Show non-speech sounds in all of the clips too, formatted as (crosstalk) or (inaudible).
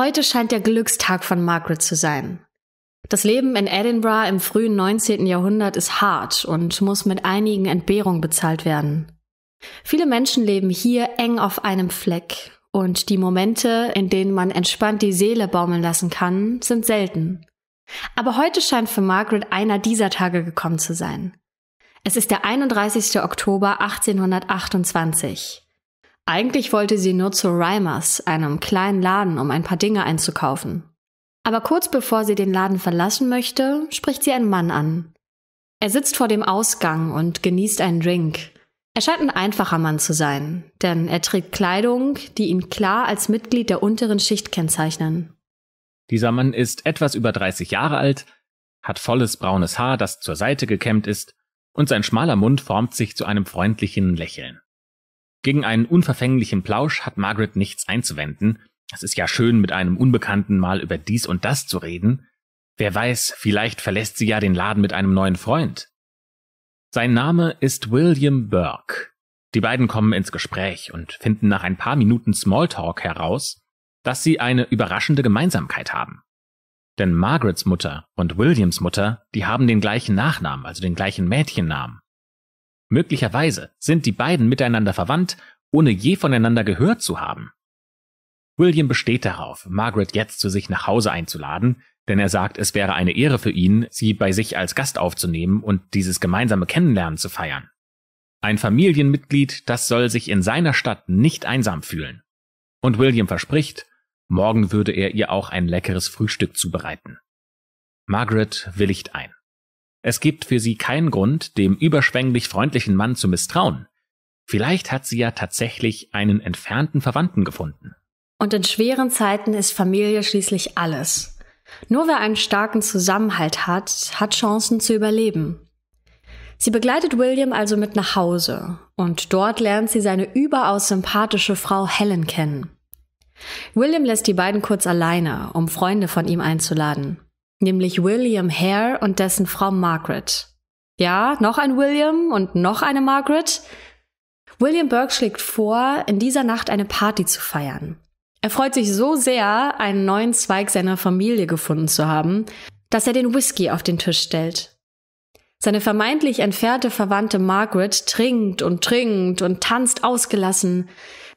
Heute scheint der Glückstag von Margaret zu sein. Das Leben in Edinburgh im frühen 19. Jahrhundert ist hart und muss mit einigen Entbehrungen bezahlt werden. Viele Menschen leben hier eng auf einem Fleck und die Momente, in denen man entspannt die Seele baumeln lassen kann, sind selten. Aber heute scheint für Margaret einer dieser Tage gekommen zu sein. Es ist der 31. Oktober 1828. Eigentlich wollte sie nur zu Reimers, einem kleinen Laden, um ein paar Dinge einzukaufen. Aber kurz bevor sie den Laden verlassen möchte, spricht sie einen Mann an. Er sitzt vor dem Ausgang und genießt einen Drink. Er scheint ein einfacher Mann zu sein, denn er trägt Kleidung, die ihn klar als Mitglied der unteren Schicht kennzeichnen. Dieser Mann ist etwas über 30 Jahre alt, hat volles braunes Haar, das zur Seite gekämmt ist, und sein schmaler Mund formt sich zu einem freundlichen Lächeln. Gegen einen unverfänglichen Plausch hat Margaret nichts einzuwenden. Es ist ja schön, mit einem Unbekannten mal über dies und das zu reden. Wer weiß, vielleicht verlässt sie ja den Laden mit einem neuen Freund. Sein Name ist William Burke. Die beiden kommen ins Gespräch und finden nach ein paar Minuten Smalltalk heraus, dass sie eine überraschende Gemeinsamkeit haben. Denn Margarets Mutter und Williams Mutter, die haben den gleichen Nachnamen, also den gleichen Mädchennamen. Möglicherweise sind die beiden miteinander verwandt, ohne je voneinander gehört zu haben. William besteht darauf, Margaret jetzt zu sich nach Hause einzuladen, denn er sagt, es wäre eine Ehre für ihn, sie bei sich als Gast aufzunehmen und dieses gemeinsame Kennenlernen zu feiern. Ein Familienmitglied, das soll sich in seiner Stadt nicht einsam fühlen. Und William verspricht, morgen würde er ihr auch ein leckeres Frühstück zubereiten. Margaret willigt ein. Es gibt für sie keinen Grund, dem überschwänglich freundlichen Mann zu misstrauen. Vielleicht hat sie ja tatsächlich einen entfernten Verwandten gefunden. Und in schweren Zeiten ist Familie schließlich alles. Nur wer einen starken Zusammenhalt hat, hat Chancen zu überleben. Sie begleitet William also mit nach Hause und dort lernt sie seine überaus sympathische Frau Helen kennen. William lässt die beiden kurz alleine, um Freunde von ihm einzuladen nämlich William Hare und dessen Frau Margaret. Ja, noch ein William und noch eine Margaret. William Burke schlägt vor, in dieser Nacht eine Party zu feiern. Er freut sich so sehr, einen neuen Zweig seiner Familie gefunden zu haben, dass er den Whisky auf den Tisch stellt. Seine vermeintlich entfernte Verwandte Margaret trinkt und trinkt und tanzt ausgelassen,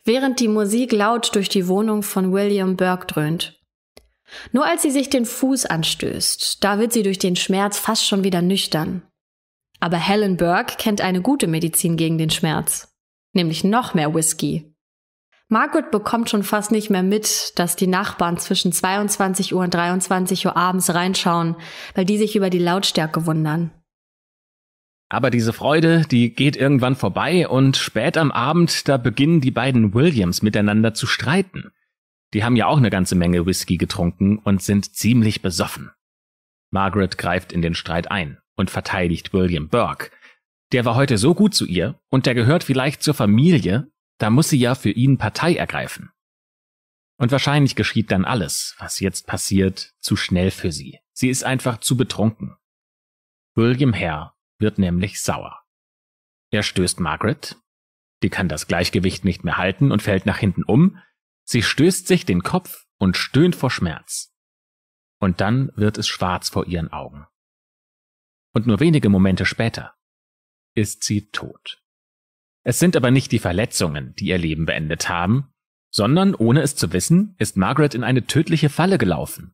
während die Musik laut durch die Wohnung von William Burke dröhnt. Nur als sie sich den Fuß anstößt, da wird sie durch den Schmerz fast schon wieder nüchtern. Aber Helen Burke kennt eine gute Medizin gegen den Schmerz, nämlich noch mehr Whisky. Margaret bekommt schon fast nicht mehr mit, dass die Nachbarn zwischen 22 Uhr und 23 Uhr abends reinschauen, weil die sich über die Lautstärke wundern. Aber diese Freude, die geht irgendwann vorbei und spät am Abend, da beginnen die beiden Williams miteinander zu streiten. Die haben ja auch eine ganze Menge Whisky getrunken und sind ziemlich besoffen. Margaret greift in den Streit ein und verteidigt William Burke. Der war heute so gut zu ihr und der gehört vielleicht zur Familie, da muss sie ja für ihn Partei ergreifen. Und wahrscheinlich geschieht dann alles, was jetzt passiert, zu schnell für sie. Sie ist einfach zu betrunken. William Hare wird nämlich sauer. Er stößt Margaret, die kann das Gleichgewicht nicht mehr halten und fällt nach hinten um, Sie stößt sich den Kopf und stöhnt vor Schmerz. Und dann wird es schwarz vor ihren Augen. Und nur wenige Momente später ist sie tot. Es sind aber nicht die Verletzungen, die ihr Leben beendet haben, sondern, ohne es zu wissen, ist Margaret in eine tödliche Falle gelaufen.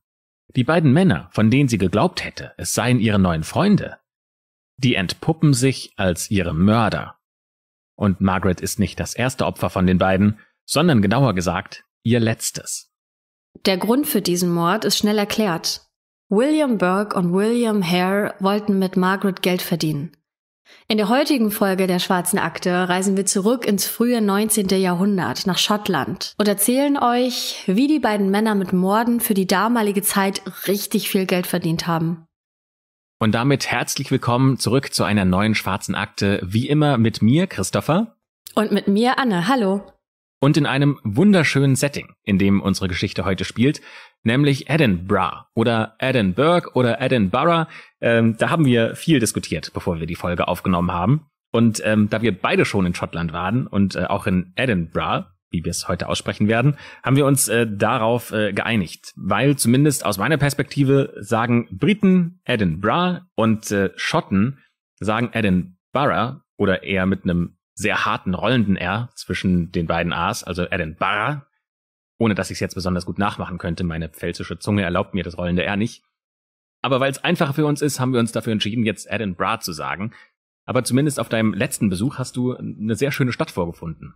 Die beiden Männer, von denen sie geglaubt hätte, es seien ihre neuen Freunde, die entpuppen sich als ihre Mörder. Und Margaret ist nicht das erste Opfer von den beiden, sondern genauer gesagt ihr letztes. Der Grund für diesen Mord ist schnell erklärt. William Burke und William Hare wollten mit Margaret Geld verdienen. In der heutigen Folge der Schwarzen Akte reisen wir zurück ins frühe 19. Jahrhundert nach Schottland und erzählen euch, wie die beiden Männer mit Morden für die damalige Zeit richtig viel Geld verdient haben. Und damit herzlich willkommen zurück zu einer neuen Schwarzen Akte, wie immer mit mir, Christopher. Und mit mir, Anne. Hallo und in einem wunderschönen Setting, in dem unsere Geschichte heute spielt, nämlich Edinburgh oder Edinburgh oder Edinburgh. Ähm, da haben wir viel diskutiert, bevor wir die Folge aufgenommen haben. Und ähm, da wir beide schon in Schottland waren und äh, auch in Edinburgh, wie wir es heute aussprechen werden, haben wir uns äh, darauf äh, geeinigt, weil zumindest aus meiner Perspektive sagen Briten Edinburgh und äh, Schotten sagen Edinburgh oder eher mit einem sehr harten rollenden R zwischen den beiden A's, also Edinburgh, ohne dass ich es jetzt besonders gut nachmachen könnte. Meine pfälzische Zunge erlaubt mir das rollende R nicht. Aber weil es einfacher für uns ist, haben wir uns dafür entschieden, jetzt Edinburgh zu sagen. Aber zumindest auf deinem letzten Besuch hast du eine sehr schöne Stadt vorgefunden.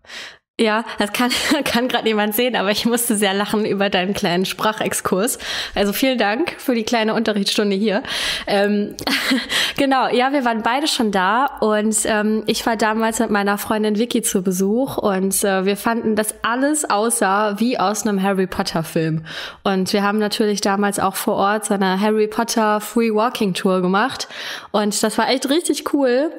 Ja, das kann, (laughs) kann gerade niemand sehen, aber ich musste sehr lachen über deinen kleinen Sprachexkurs. Also vielen Dank für die kleine Unterrichtsstunde hier. Ähm, (laughs) genau, ja, wir waren beide schon da und ähm, ich war damals mit meiner Freundin Vicky zu Besuch und äh, wir fanden, dass alles aussah wie aus einem Harry Potter Film. Und wir haben natürlich damals auch vor Ort so eine Harry Potter Free Walking Tour gemacht und das war echt richtig cool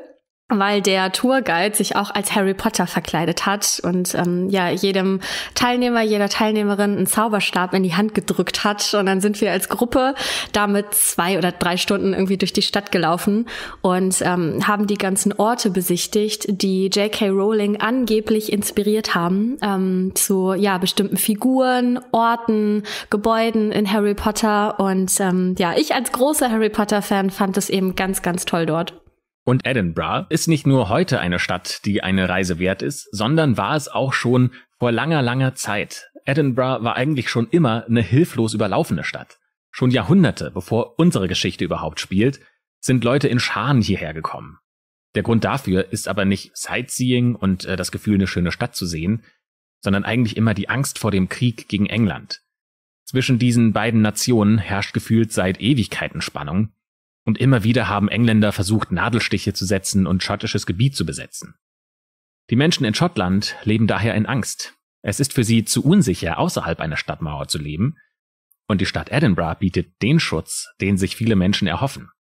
weil der Tourguide sich auch als Harry Potter verkleidet hat und ähm, ja jedem Teilnehmer, jeder Teilnehmerin einen Zauberstab in die Hand gedrückt hat und dann sind wir als Gruppe damit zwei oder drei Stunden irgendwie durch die Stadt gelaufen und ähm, haben die ganzen Orte besichtigt, die J.K. Rowling angeblich inspiriert haben ähm, zu ja bestimmten Figuren, Orten, Gebäuden in Harry Potter und ähm, ja ich als großer Harry Potter Fan fand es eben ganz ganz toll dort. Und Edinburgh ist nicht nur heute eine Stadt, die eine Reise wert ist, sondern war es auch schon vor langer, langer Zeit. Edinburgh war eigentlich schon immer eine hilflos überlaufene Stadt. Schon Jahrhunderte, bevor unsere Geschichte überhaupt spielt, sind Leute in Scharen hierher gekommen. Der Grund dafür ist aber nicht Sightseeing und äh, das Gefühl, eine schöne Stadt zu sehen, sondern eigentlich immer die Angst vor dem Krieg gegen England. Zwischen diesen beiden Nationen herrscht gefühlt seit Ewigkeiten Spannung, und immer wieder haben Engländer versucht, Nadelstiche zu setzen und schottisches Gebiet zu besetzen. Die Menschen in Schottland leben daher in Angst. Es ist für sie zu unsicher, außerhalb einer Stadtmauer zu leben, und die Stadt Edinburgh bietet den Schutz, den sich viele Menschen erhoffen.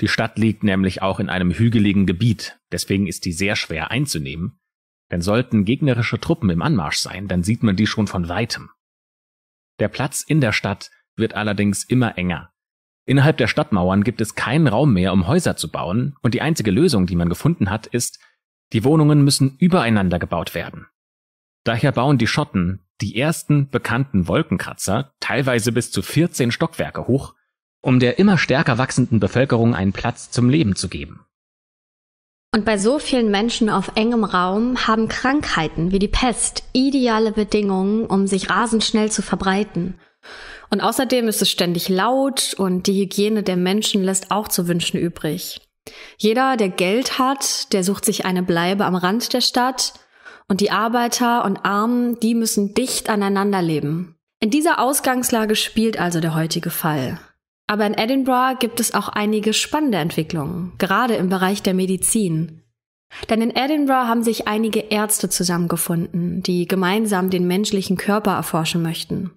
Die Stadt liegt nämlich auch in einem hügeligen Gebiet, deswegen ist die sehr schwer einzunehmen, denn sollten gegnerische Truppen im Anmarsch sein, dann sieht man die schon von weitem. Der Platz in der Stadt wird allerdings immer enger, Innerhalb der Stadtmauern gibt es keinen Raum mehr, um Häuser zu bauen, und die einzige Lösung, die man gefunden hat, ist, die Wohnungen müssen übereinander gebaut werden. Daher bauen die Schotten die ersten bekannten Wolkenkratzer, teilweise bis zu 14 Stockwerke hoch, um der immer stärker wachsenden Bevölkerung einen Platz zum Leben zu geben. Und bei so vielen Menschen auf engem Raum haben Krankheiten wie die Pest ideale Bedingungen, um sich rasend schnell zu verbreiten. Und außerdem ist es ständig laut und die Hygiene der Menschen lässt auch zu wünschen übrig. Jeder, der Geld hat, der sucht sich eine Bleibe am Rand der Stadt und die Arbeiter und Armen, die müssen dicht aneinander leben. In dieser Ausgangslage spielt also der heutige Fall. Aber in Edinburgh gibt es auch einige spannende Entwicklungen, gerade im Bereich der Medizin. Denn in Edinburgh haben sich einige Ärzte zusammengefunden, die gemeinsam den menschlichen Körper erforschen möchten.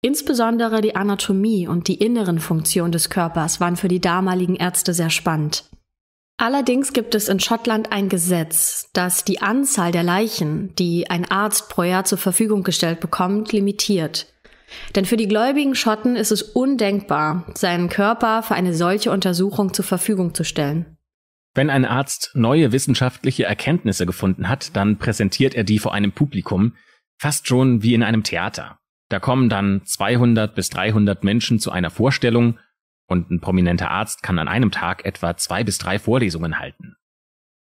Insbesondere die Anatomie und die inneren Funktionen des Körpers waren für die damaligen Ärzte sehr spannend. Allerdings gibt es in Schottland ein Gesetz, das die Anzahl der Leichen, die ein Arzt pro Jahr zur Verfügung gestellt bekommt, limitiert. Denn für die gläubigen Schotten ist es undenkbar, seinen Körper für eine solche Untersuchung zur Verfügung zu stellen. Wenn ein Arzt neue wissenschaftliche Erkenntnisse gefunden hat, dann präsentiert er die vor einem Publikum, fast schon wie in einem Theater. Da kommen dann 200 bis 300 Menschen zu einer Vorstellung und ein prominenter Arzt kann an einem Tag etwa zwei bis drei Vorlesungen halten.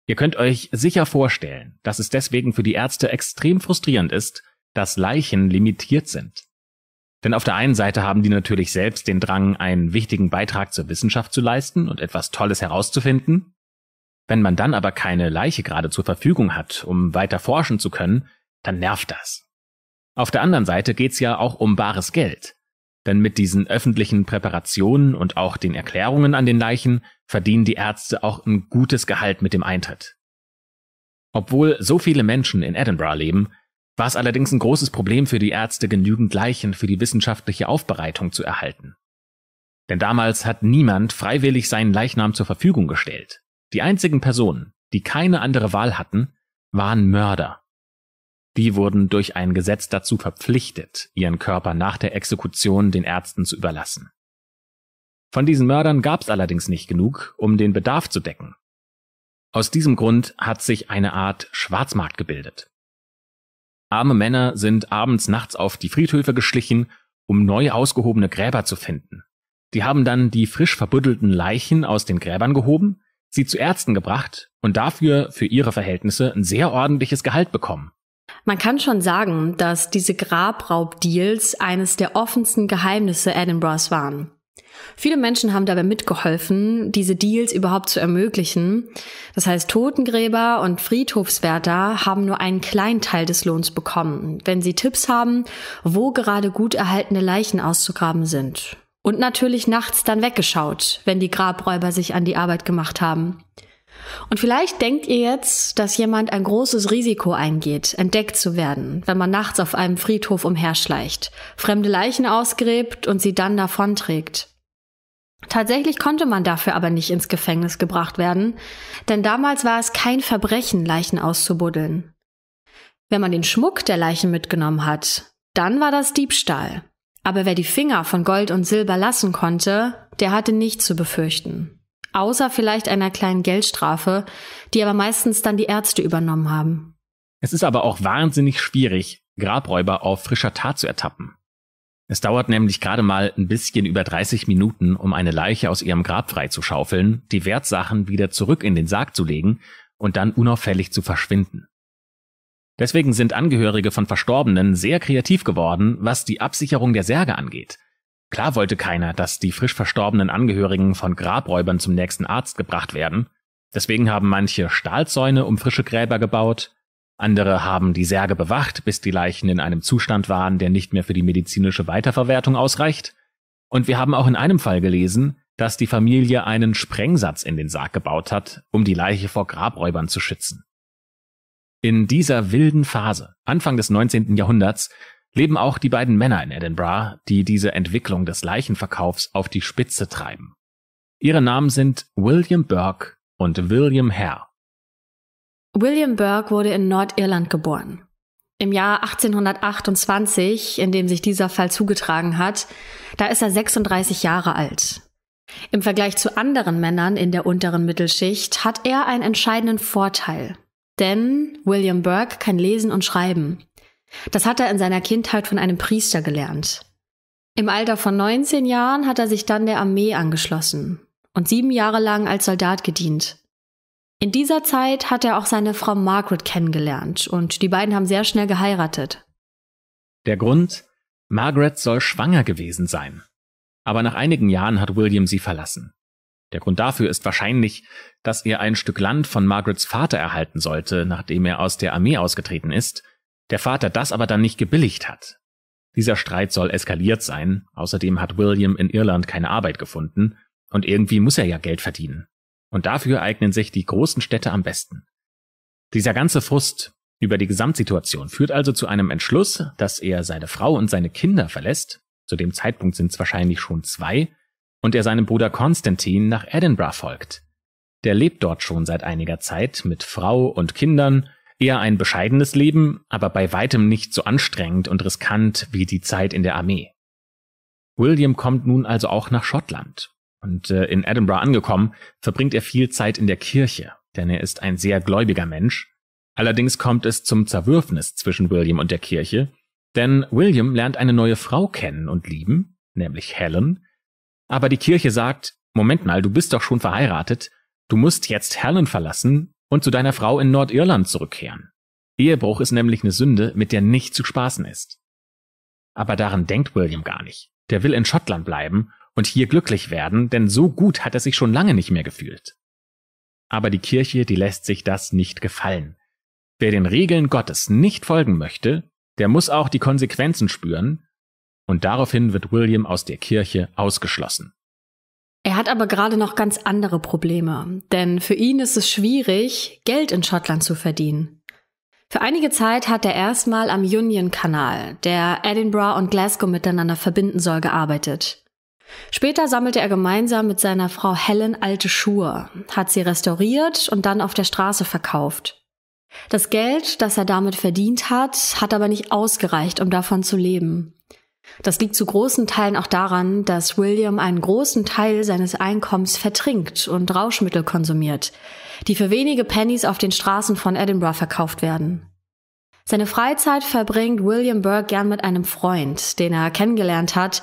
Ihr könnt euch sicher vorstellen, dass es deswegen für die Ärzte extrem frustrierend ist, dass Leichen limitiert sind. Denn auf der einen Seite haben die natürlich selbst den Drang, einen wichtigen Beitrag zur Wissenschaft zu leisten und etwas Tolles herauszufinden. Wenn man dann aber keine Leiche gerade zur Verfügung hat, um weiter forschen zu können, dann nervt das. Auf der anderen Seite geht's ja auch um bares Geld. Denn mit diesen öffentlichen Präparationen und auch den Erklärungen an den Leichen verdienen die Ärzte auch ein gutes Gehalt mit dem Eintritt. Obwohl so viele Menschen in Edinburgh leben, war es allerdings ein großes Problem für die Ärzte, genügend Leichen für die wissenschaftliche Aufbereitung zu erhalten. Denn damals hat niemand freiwillig seinen Leichnam zur Verfügung gestellt. Die einzigen Personen, die keine andere Wahl hatten, waren Mörder. Die wurden durch ein Gesetz dazu verpflichtet, ihren Körper nach der Exekution den Ärzten zu überlassen. Von diesen Mördern gab es allerdings nicht genug, um den Bedarf zu decken. Aus diesem Grund hat sich eine Art Schwarzmarkt gebildet. Arme Männer sind abends nachts auf die Friedhöfe geschlichen, um neu ausgehobene Gräber zu finden. Die haben dann die frisch verbuddelten Leichen aus den Gräbern gehoben, sie zu Ärzten gebracht und dafür für ihre Verhältnisse ein sehr ordentliches Gehalt bekommen. Man kann schon sagen, dass diese Grabraubdeals eines der offensten Geheimnisse Edinburghs waren. Viele Menschen haben dabei mitgeholfen, diese Deals überhaupt zu ermöglichen. Das heißt, Totengräber und Friedhofswärter haben nur einen kleinen Teil des Lohns bekommen, wenn sie Tipps haben, wo gerade gut erhaltene Leichen auszugraben sind. Und natürlich nachts dann weggeschaut, wenn die Grabräuber sich an die Arbeit gemacht haben. Und vielleicht denkt ihr jetzt, dass jemand ein großes Risiko eingeht, entdeckt zu werden, wenn man nachts auf einem Friedhof umherschleicht, fremde Leichen ausgräbt und sie dann davonträgt. Tatsächlich konnte man dafür aber nicht ins Gefängnis gebracht werden, denn damals war es kein Verbrechen, Leichen auszubuddeln. Wenn man den Schmuck der Leichen mitgenommen hat, dann war das Diebstahl. Aber wer die Finger von Gold und Silber lassen konnte, der hatte nichts zu befürchten. Außer vielleicht einer kleinen Geldstrafe, die aber meistens dann die Ärzte übernommen haben. Es ist aber auch wahnsinnig schwierig, Grabräuber auf frischer Tat zu ertappen. Es dauert nämlich gerade mal ein bisschen über 30 Minuten, um eine Leiche aus ihrem Grab freizuschaufeln, die Wertsachen wieder zurück in den Sarg zu legen und dann unauffällig zu verschwinden. Deswegen sind Angehörige von Verstorbenen sehr kreativ geworden, was die Absicherung der Särge angeht. Klar wollte keiner, dass die frisch verstorbenen Angehörigen von Grabräubern zum nächsten Arzt gebracht werden, deswegen haben manche Stahlzäune um frische Gräber gebaut, andere haben die Särge bewacht, bis die Leichen in einem Zustand waren, der nicht mehr für die medizinische Weiterverwertung ausreicht, und wir haben auch in einem Fall gelesen, dass die Familie einen Sprengsatz in den Sarg gebaut hat, um die Leiche vor Grabräubern zu schützen. In dieser wilden Phase, Anfang des 19. Jahrhunderts, leben auch die beiden Männer in Edinburgh, die diese Entwicklung des Leichenverkaufs auf die Spitze treiben. Ihre Namen sind William Burke und William Hare. William Burke wurde in Nordirland geboren. Im Jahr 1828, in dem sich dieser Fall zugetragen hat, da ist er 36 Jahre alt. Im Vergleich zu anderen Männern in der unteren Mittelschicht hat er einen entscheidenden Vorteil. Denn William Burke kann lesen und schreiben. Das hat er in seiner Kindheit von einem Priester gelernt. Im Alter von 19 Jahren hat er sich dann der Armee angeschlossen und sieben Jahre lang als Soldat gedient. In dieser Zeit hat er auch seine Frau Margaret kennengelernt und die beiden haben sehr schnell geheiratet. Der Grund? Margaret soll schwanger gewesen sein. Aber nach einigen Jahren hat William sie verlassen. Der Grund dafür ist wahrscheinlich, dass er ein Stück Land von Margarets Vater erhalten sollte, nachdem er aus der Armee ausgetreten ist, der Vater das aber dann nicht gebilligt hat. Dieser Streit soll eskaliert sein, außerdem hat William in Irland keine Arbeit gefunden, und irgendwie muss er ja Geld verdienen. Und dafür eignen sich die großen Städte am besten. Dieser ganze Frust über die Gesamtsituation führt also zu einem Entschluss, dass er seine Frau und seine Kinder verlässt, zu dem Zeitpunkt sind es wahrscheinlich schon zwei, und er seinem Bruder Konstantin nach Edinburgh folgt. Der lebt dort schon seit einiger Zeit mit Frau und Kindern Eher ein bescheidenes Leben, aber bei weitem nicht so anstrengend und riskant wie die Zeit in der Armee. William kommt nun also auch nach Schottland. Und äh, in Edinburgh angekommen, verbringt er viel Zeit in der Kirche, denn er ist ein sehr gläubiger Mensch. Allerdings kommt es zum Zerwürfnis zwischen William und der Kirche, denn William lernt eine neue Frau kennen und lieben, nämlich Helen. Aber die Kirche sagt, Moment mal, du bist doch schon verheiratet, du musst jetzt Helen verlassen, und zu deiner Frau in Nordirland zurückkehren. Ehebruch ist nämlich eine Sünde, mit der nicht zu spaßen ist. Aber daran denkt William gar nicht. Der will in Schottland bleiben und hier glücklich werden, denn so gut hat er sich schon lange nicht mehr gefühlt. Aber die Kirche, die lässt sich das nicht gefallen. Wer den Regeln Gottes nicht folgen möchte, der muss auch die Konsequenzen spüren, und daraufhin wird William aus der Kirche ausgeschlossen. Er hat aber gerade noch ganz andere Probleme, denn für ihn ist es schwierig, Geld in Schottland zu verdienen. Für einige Zeit hat er erstmal am Union-Kanal, der Edinburgh und Glasgow miteinander verbinden soll, gearbeitet. Später sammelte er gemeinsam mit seiner Frau Helen alte Schuhe, hat sie restauriert und dann auf der Straße verkauft. Das Geld, das er damit verdient hat, hat aber nicht ausgereicht, um davon zu leben. Das liegt zu großen Teilen auch daran, dass William einen großen Teil seines Einkommens vertrinkt und Rauschmittel konsumiert, die für wenige Pennies auf den Straßen von Edinburgh verkauft werden. Seine Freizeit verbringt William Burke gern mit einem Freund, den er kennengelernt hat,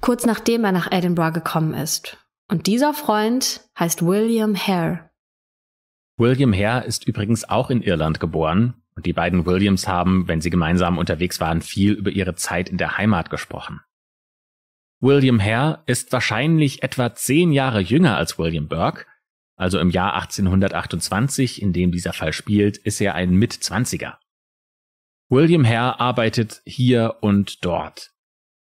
kurz nachdem er nach Edinburgh gekommen ist. Und dieser Freund heißt William Hare. William Hare ist übrigens auch in Irland geboren, und die beiden Williams haben, wenn sie gemeinsam unterwegs waren, viel über ihre Zeit in der Heimat gesprochen. William Hare ist wahrscheinlich etwa zehn Jahre jünger als William Burke, also im Jahr 1828, in dem dieser Fall spielt, ist er ein Mitzwanziger. William Hare arbeitet hier und dort.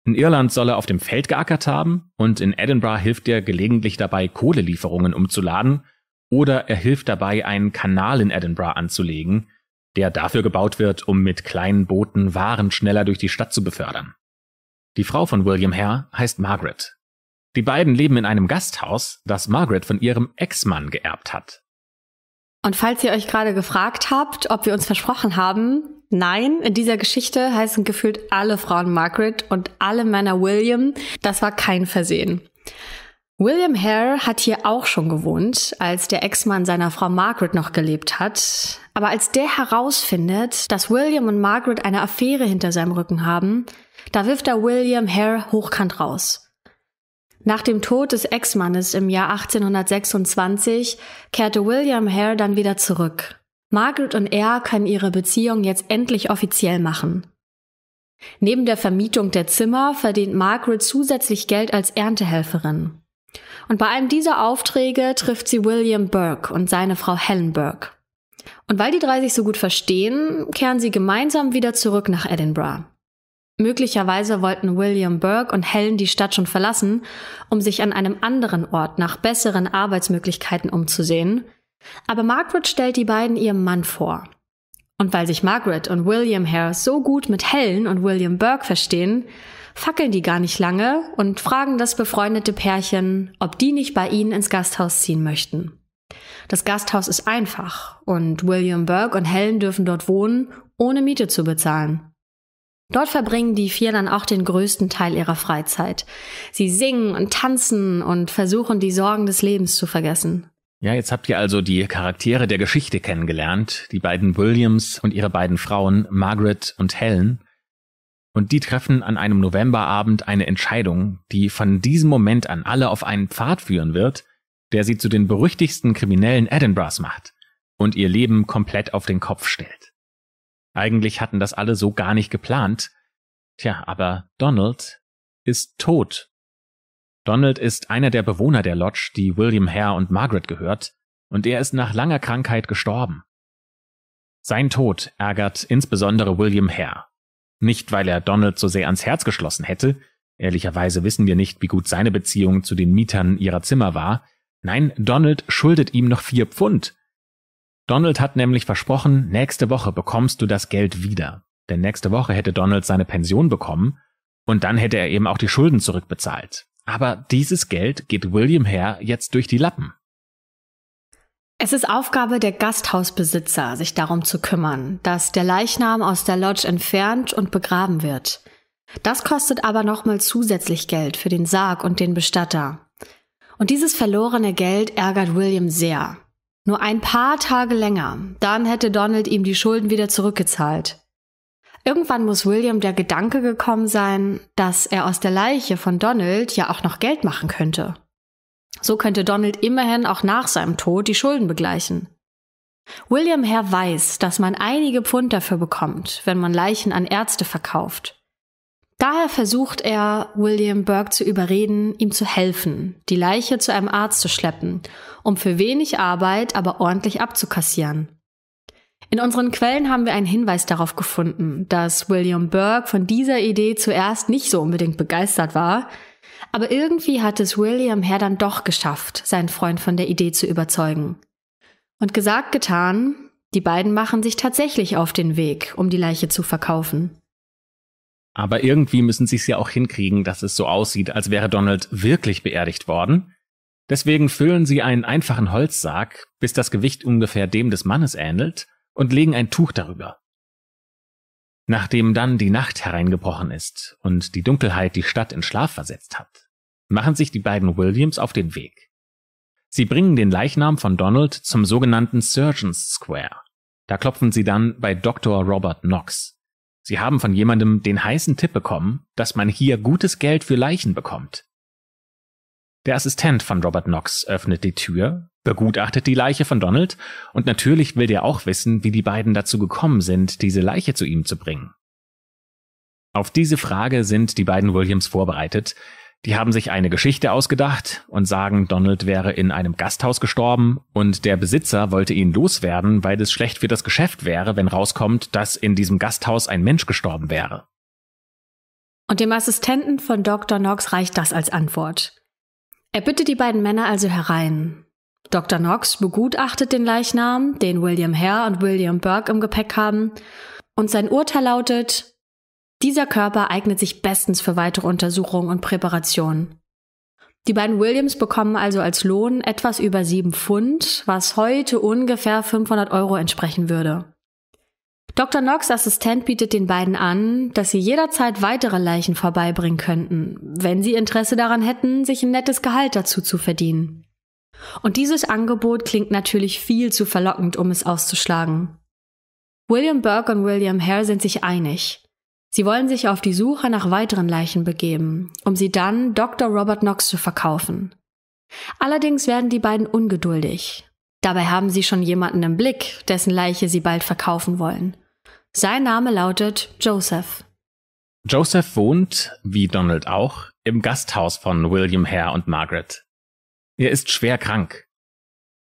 In Irland soll er auf dem Feld geackert haben und in Edinburgh hilft er gelegentlich dabei, Kohlelieferungen umzuladen oder er hilft dabei, einen Kanal in Edinburgh anzulegen, der dafür gebaut wird, um mit kleinen Booten Waren schneller durch die Stadt zu befördern. Die Frau von William Hare heißt Margaret. Die beiden leben in einem Gasthaus, das Margaret von ihrem Ex-Mann geerbt hat. Und falls ihr euch gerade gefragt habt, ob wir uns versprochen haben, nein, in dieser Geschichte heißen gefühlt alle Frauen Margaret und alle Männer William. Das war kein Versehen. William Hare hat hier auch schon gewohnt, als der Ex-Mann seiner Frau Margaret noch gelebt hat. Aber als der herausfindet, dass William und Margaret eine Affäre hinter seinem Rücken haben, da wirft er William Hare hochkant raus. Nach dem Tod des Ex-Mannes im Jahr 1826 kehrte William Hare dann wieder zurück. Margaret und er können ihre Beziehung jetzt endlich offiziell machen. Neben der Vermietung der Zimmer verdient Margaret zusätzlich Geld als Erntehelferin. Und bei einem dieser Aufträge trifft sie William Burke und seine Frau Helen Burke. Und weil die drei sich so gut verstehen, kehren sie gemeinsam wieder zurück nach Edinburgh. Möglicherweise wollten William Burke und Helen die Stadt schon verlassen, um sich an einem anderen Ort nach besseren Arbeitsmöglichkeiten umzusehen. Aber Margaret stellt die beiden ihrem Mann vor. Und weil sich Margaret und William Hare so gut mit Helen und William Burke verstehen, fackeln die gar nicht lange und fragen das befreundete Pärchen, ob die nicht bei ihnen ins Gasthaus ziehen möchten. Das Gasthaus ist einfach und William Burke und Helen dürfen dort wohnen, ohne Miete zu bezahlen. Dort verbringen die vier dann auch den größten Teil ihrer Freizeit. Sie singen und tanzen und versuchen, die Sorgen des Lebens zu vergessen. Ja, jetzt habt ihr also die Charaktere der Geschichte kennengelernt, die beiden Williams und ihre beiden Frauen, Margaret und Helen. Und die treffen an einem Novemberabend eine Entscheidung, die von diesem Moment an alle auf einen Pfad führen wird, der sie zu den berüchtigsten Kriminellen Edinburghs macht und ihr Leben komplett auf den Kopf stellt. Eigentlich hatten das alle so gar nicht geplant. Tja, aber Donald ist tot. Donald ist einer der Bewohner der Lodge, die William Hare und Margaret gehört, und er ist nach langer Krankheit gestorben. Sein Tod ärgert insbesondere William Hare, nicht, weil er Donald so sehr ans Herz geschlossen hätte, ehrlicherweise wissen wir nicht, wie gut seine Beziehung zu den Mietern ihrer Zimmer war, nein, Donald schuldet ihm noch vier Pfund. Donald hat nämlich versprochen, nächste Woche bekommst du das Geld wieder. Denn nächste Woche hätte Donald seine Pension bekommen und dann hätte er eben auch die Schulden zurückbezahlt. Aber dieses Geld geht William Herr jetzt durch die Lappen. Es ist Aufgabe der Gasthausbesitzer, sich darum zu kümmern, dass der Leichnam aus der Lodge entfernt und begraben wird. Das kostet aber nochmal zusätzlich Geld für den Sarg und den Bestatter. Und dieses verlorene Geld ärgert William sehr. Nur ein paar Tage länger, dann hätte Donald ihm die Schulden wieder zurückgezahlt. Irgendwann muss William der Gedanke gekommen sein, dass er aus der Leiche von Donald ja auch noch Geld machen könnte. So könnte Donald immerhin auch nach seinem Tod die Schulden begleichen. William Herr weiß, dass man einige Pfund dafür bekommt, wenn man Leichen an Ärzte verkauft. Daher versucht er, William Burke zu überreden, ihm zu helfen, die Leiche zu einem Arzt zu schleppen, um für wenig Arbeit aber ordentlich abzukassieren. In unseren Quellen haben wir einen Hinweis darauf gefunden, dass William Burke von dieser Idee zuerst nicht so unbedingt begeistert war, aber irgendwie hat es William Herr dann doch geschafft, seinen Freund von der Idee zu überzeugen. Und gesagt, getan, die beiden machen sich tatsächlich auf den Weg, um die Leiche zu verkaufen. Aber irgendwie müssen sie es ja auch hinkriegen, dass es so aussieht, als wäre Donald wirklich beerdigt worden. Deswegen füllen sie einen einfachen Holzsarg, bis das Gewicht ungefähr dem des Mannes ähnelt, und legen ein Tuch darüber. Nachdem dann die Nacht hereingebrochen ist und die Dunkelheit die Stadt in Schlaf versetzt hat, machen sich die beiden Williams auf den Weg. Sie bringen den Leichnam von Donald zum sogenannten Surgeons Square. Da klopfen sie dann bei Dr. Robert Knox. Sie haben von jemandem den heißen Tipp bekommen, dass man hier gutes Geld für Leichen bekommt. Der Assistent von Robert Knox öffnet die Tür, begutachtet die Leiche von Donald und natürlich will der auch wissen, wie die beiden dazu gekommen sind, diese Leiche zu ihm zu bringen. Auf diese Frage sind die beiden Williams vorbereitet, die haben sich eine Geschichte ausgedacht und sagen, Donald wäre in einem Gasthaus gestorben und der Besitzer wollte ihn loswerden, weil es schlecht für das Geschäft wäre, wenn rauskommt, dass in diesem Gasthaus ein Mensch gestorben wäre. Und dem Assistenten von Dr. Knox reicht das als Antwort. Er bittet die beiden Männer also herein. Dr. Knox begutachtet den Leichnam, den William Hare und William Burke im Gepäck haben, und sein Urteil lautet, dieser Körper eignet sich bestens für weitere Untersuchungen und Präparationen. Die beiden Williams bekommen also als Lohn etwas über 7 Pfund, was heute ungefähr 500 Euro entsprechen würde. Dr. Knox Assistent bietet den beiden an, dass sie jederzeit weitere Leichen vorbeibringen könnten, wenn sie Interesse daran hätten, sich ein nettes Gehalt dazu zu verdienen. Und dieses Angebot klingt natürlich viel zu verlockend, um es auszuschlagen. William Burke und William Hare sind sich einig. Sie wollen sich auf die Suche nach weiteren Leichen begeben, um sie dann Dr. Robert Knox zu verkaufen. Allerdings werden die beiden ungeduldig. Dabei haben sie schon jemanden im Blick, dessen Leiche sie bald verkaufen wollen. Sein Name lautet Joseph. Joseph wohnt, wie Donald auch, im Gasthaus von William Hare und Margaret. Er ist schwer krank.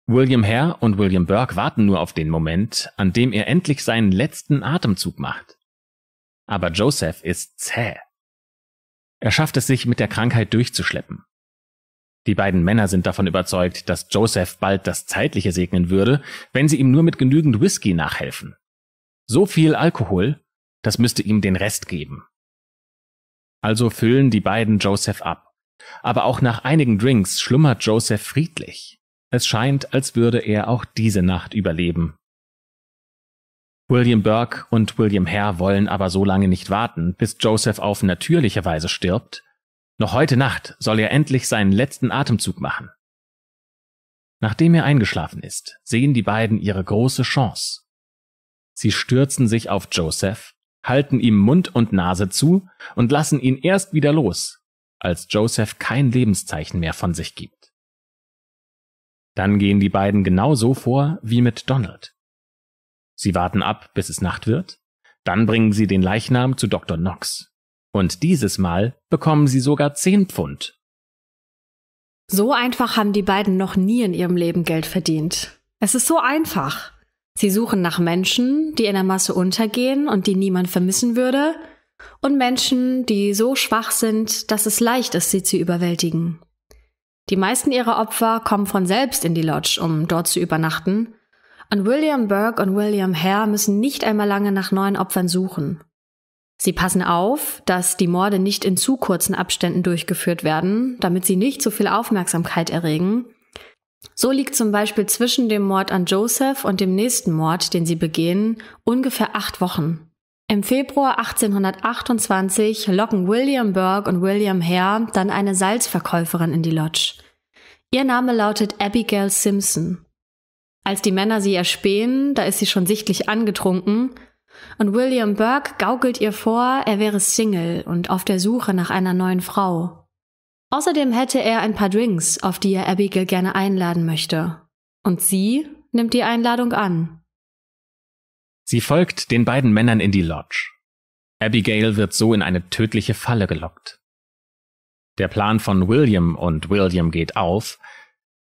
William Hare und William Burke warten nur auf den Moment, an dem er endlich seinen letzten Atemzug macht. Aber Joseph ist zäh. Er schafft es sich, mit der Krankheit durchzuschleppen. Die beiden Männer sind davon überzeugt, dass Joseph bald das Zeitliche segnen würde, wenn sie ihm nur mit genügend Whisky nachhelfen. So viel Alkohol, das müsste ihm den Rest geben. Also füllen die beiden Joseph ab. Aber auch nach einigen Drinks schlummert Joseph friedlich. Es scheint, als würde er auch diese Nacht überleben. William Burke und William Hare wollen aber so lange nicht warten, bis Joseph auf natürliche Weise stirbt. Noch heute Nacht soll er endlich seinen letzten Atemzug machen. Nachdem er eingeschlafen ist, sehen die beiden ihre große Chance. Sie stürzen sich auf Joseph, halten ihm Mund und Nase zu und lassen ihn erst wieder los, als Joseph kein Lebenszeichen mehr von sich gibt. Dann gehen die beiden genauso vor wie mit Donald. Sie warten ab, bis es Nacht wird. Dann bringen sie den Leichnam zu Dr. Knox. Und dieses Mal bekommen sie sogar zehn Pfund. So einfach haben die beiden noch nie in ihrem Leben Geld verdient. Es ist so einfach. Sie suchen nach Menschen, die in der Masse untergehen und die niemand vermissen würde, und Menschen, die so schwach sind, dass es leicht ist, sie zu überwältigen. Die meisten ihrer Opfer kommen von selbst in die Lodge, um dort zu übernachten, und William Burke und William Hare müssen nicht einmal lange nach neuen Opfern suchen. Sie passen auf, dass die Morde nicht in zu kurzen Abständen durchgeführt werden, damit sie nicht so viel Aufmerksamkeit erregen. So liegt zum Beispiel zwischen dem Mord an Joseph und dem nächsten Mord, den sie begehen, ungefähr acht Wochen. Im Februar 1828 locken William Burke und William Hare dann eine Salzverkäuferin in die Lodge. Ihr Name lautet Abigail Simpson. Als die Männer sie erspähen, da ist sie schon sichtlich angetrunken, und William Burke gaukelt ihr vor, er wäre Single und auf der Suche nach einer neuen Frau. Außerdem hätte er ein paar Drinks, auf die er Abigail gerne einladen möchte. Und sie nimmt die Einladung an. Sie folgt den beiden Männern in die Lodge. Abigail wird so in eine tödliche Falle gelockt. Der Plan von William und William geht auf,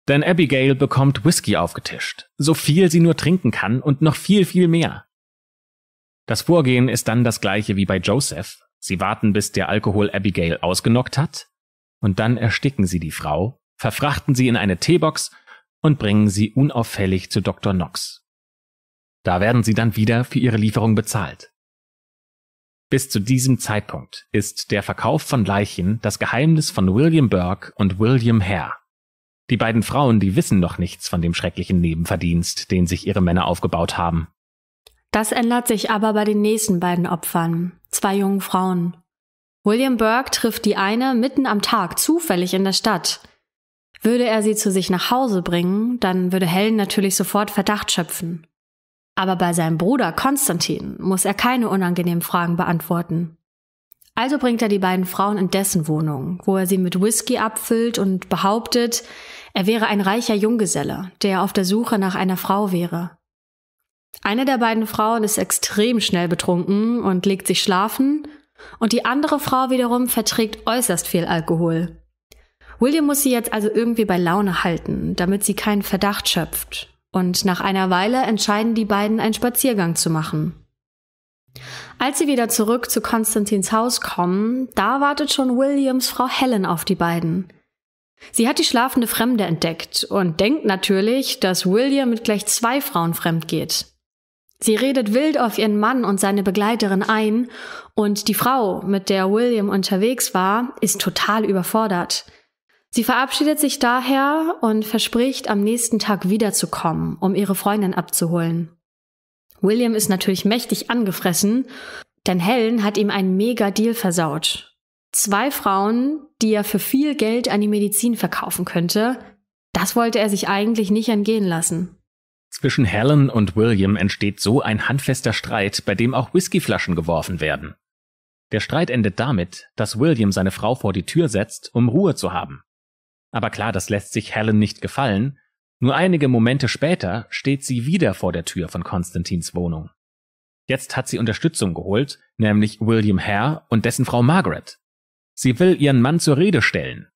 denn Abigail bekommt Whisky aufgetischt, so viel sie nur trinken kann und noch viel, viel mehr. Das Vorgehen ist dann das gleiche wie bei Joseph. Sie warten, bis der Alkohol Abigail ausgenockt hat, und dann ersticken sie die Frau, verfrachten sie in eine Teebox und bringen sie unauffällig zu Dr. Knox. Da werden sie dann wieder für ihre Lieferung bezahlt. Bis zu diesem Zeitpunkt ist der Verkauf von Leichen das Geheimnis von William Burke und William Hare. Die beiden Frauen, die wissen noch nichts von dem schrecklichen Nebenverdienst, den sich ihre Männer aufgebaut haben. Das ändert sich aber bei den nächsten beiden Opfern, zwei jungen Frauen. William Burke trifft die eine mitten am Tag zufällig in der Stadt. Würde er sie zu sich nach Hause bringen, dann würde Helen natürlich sofort Verdacht schöpfen. Aber bei seinem Bruder Konstantin muss er keine unangenehmen Fragen beantworten. Also bringt er die beiden Frauen in dessen Wohnung, wo er sie mit Whisky abfüllt und behauptet, er wäre ein reicher Junggeselle, der auf der Suche nach einer Frau wäre. Eine der beiden Frauen ist extrem schnell betrunken und legt sich schlafen, und die andere Frau wiederum verträgt äußerst viel Alkohol. William muss sie jetzt also irgendwie bei Laune halten, damit sie keinen Verdacht schöpft. Und nach einer Weile entscheiden die beiden, einen Spaziergang zu machen. Als sie wieder zurück zu Konstantins Haus kommen, da wartet schon Williams Frau Helen auf die beiden. Sie hat die schlafende Fremde entdeckt und denkt natürlich, dass William mit gleich zwei Frauen fremd geht. Sie redet wild auf ihren Mann und seine Begleiterin ein und die Frau, mit der William unterwegs war, ist total überfordert. Sie verabschiedet sich daher und verspricht, am nächsten Tag wiederzukommen, um ihre Freundin abzuholen. William ist natürlich mächtig angefressen, denn Helen hat ihm einen Mega-Deal versaut. Zwei Frauen, die er für viel Geld an die Medizin verkaufen könnte, das wollte er sich eigentlich nicht entgehen lassen. Zwischen Helen und William entsteht so ein handfester Streit, bei dem auch Whiskyflaschen geworfen werden. Der Streit endet damit, dass William seine Frau vor die Tür setzt, um Ruhe zu haben. Aber klar, das lässt sich Helen nicht gefallen, nur einige Momente später steht sie wieder vor der Tür von Konstantins Wohnung. Jetzt hat sie Unterstützung geholt, nämlich William Hare und dessen Frau Margaret. Sie will ihren Mann zur Rede stellen.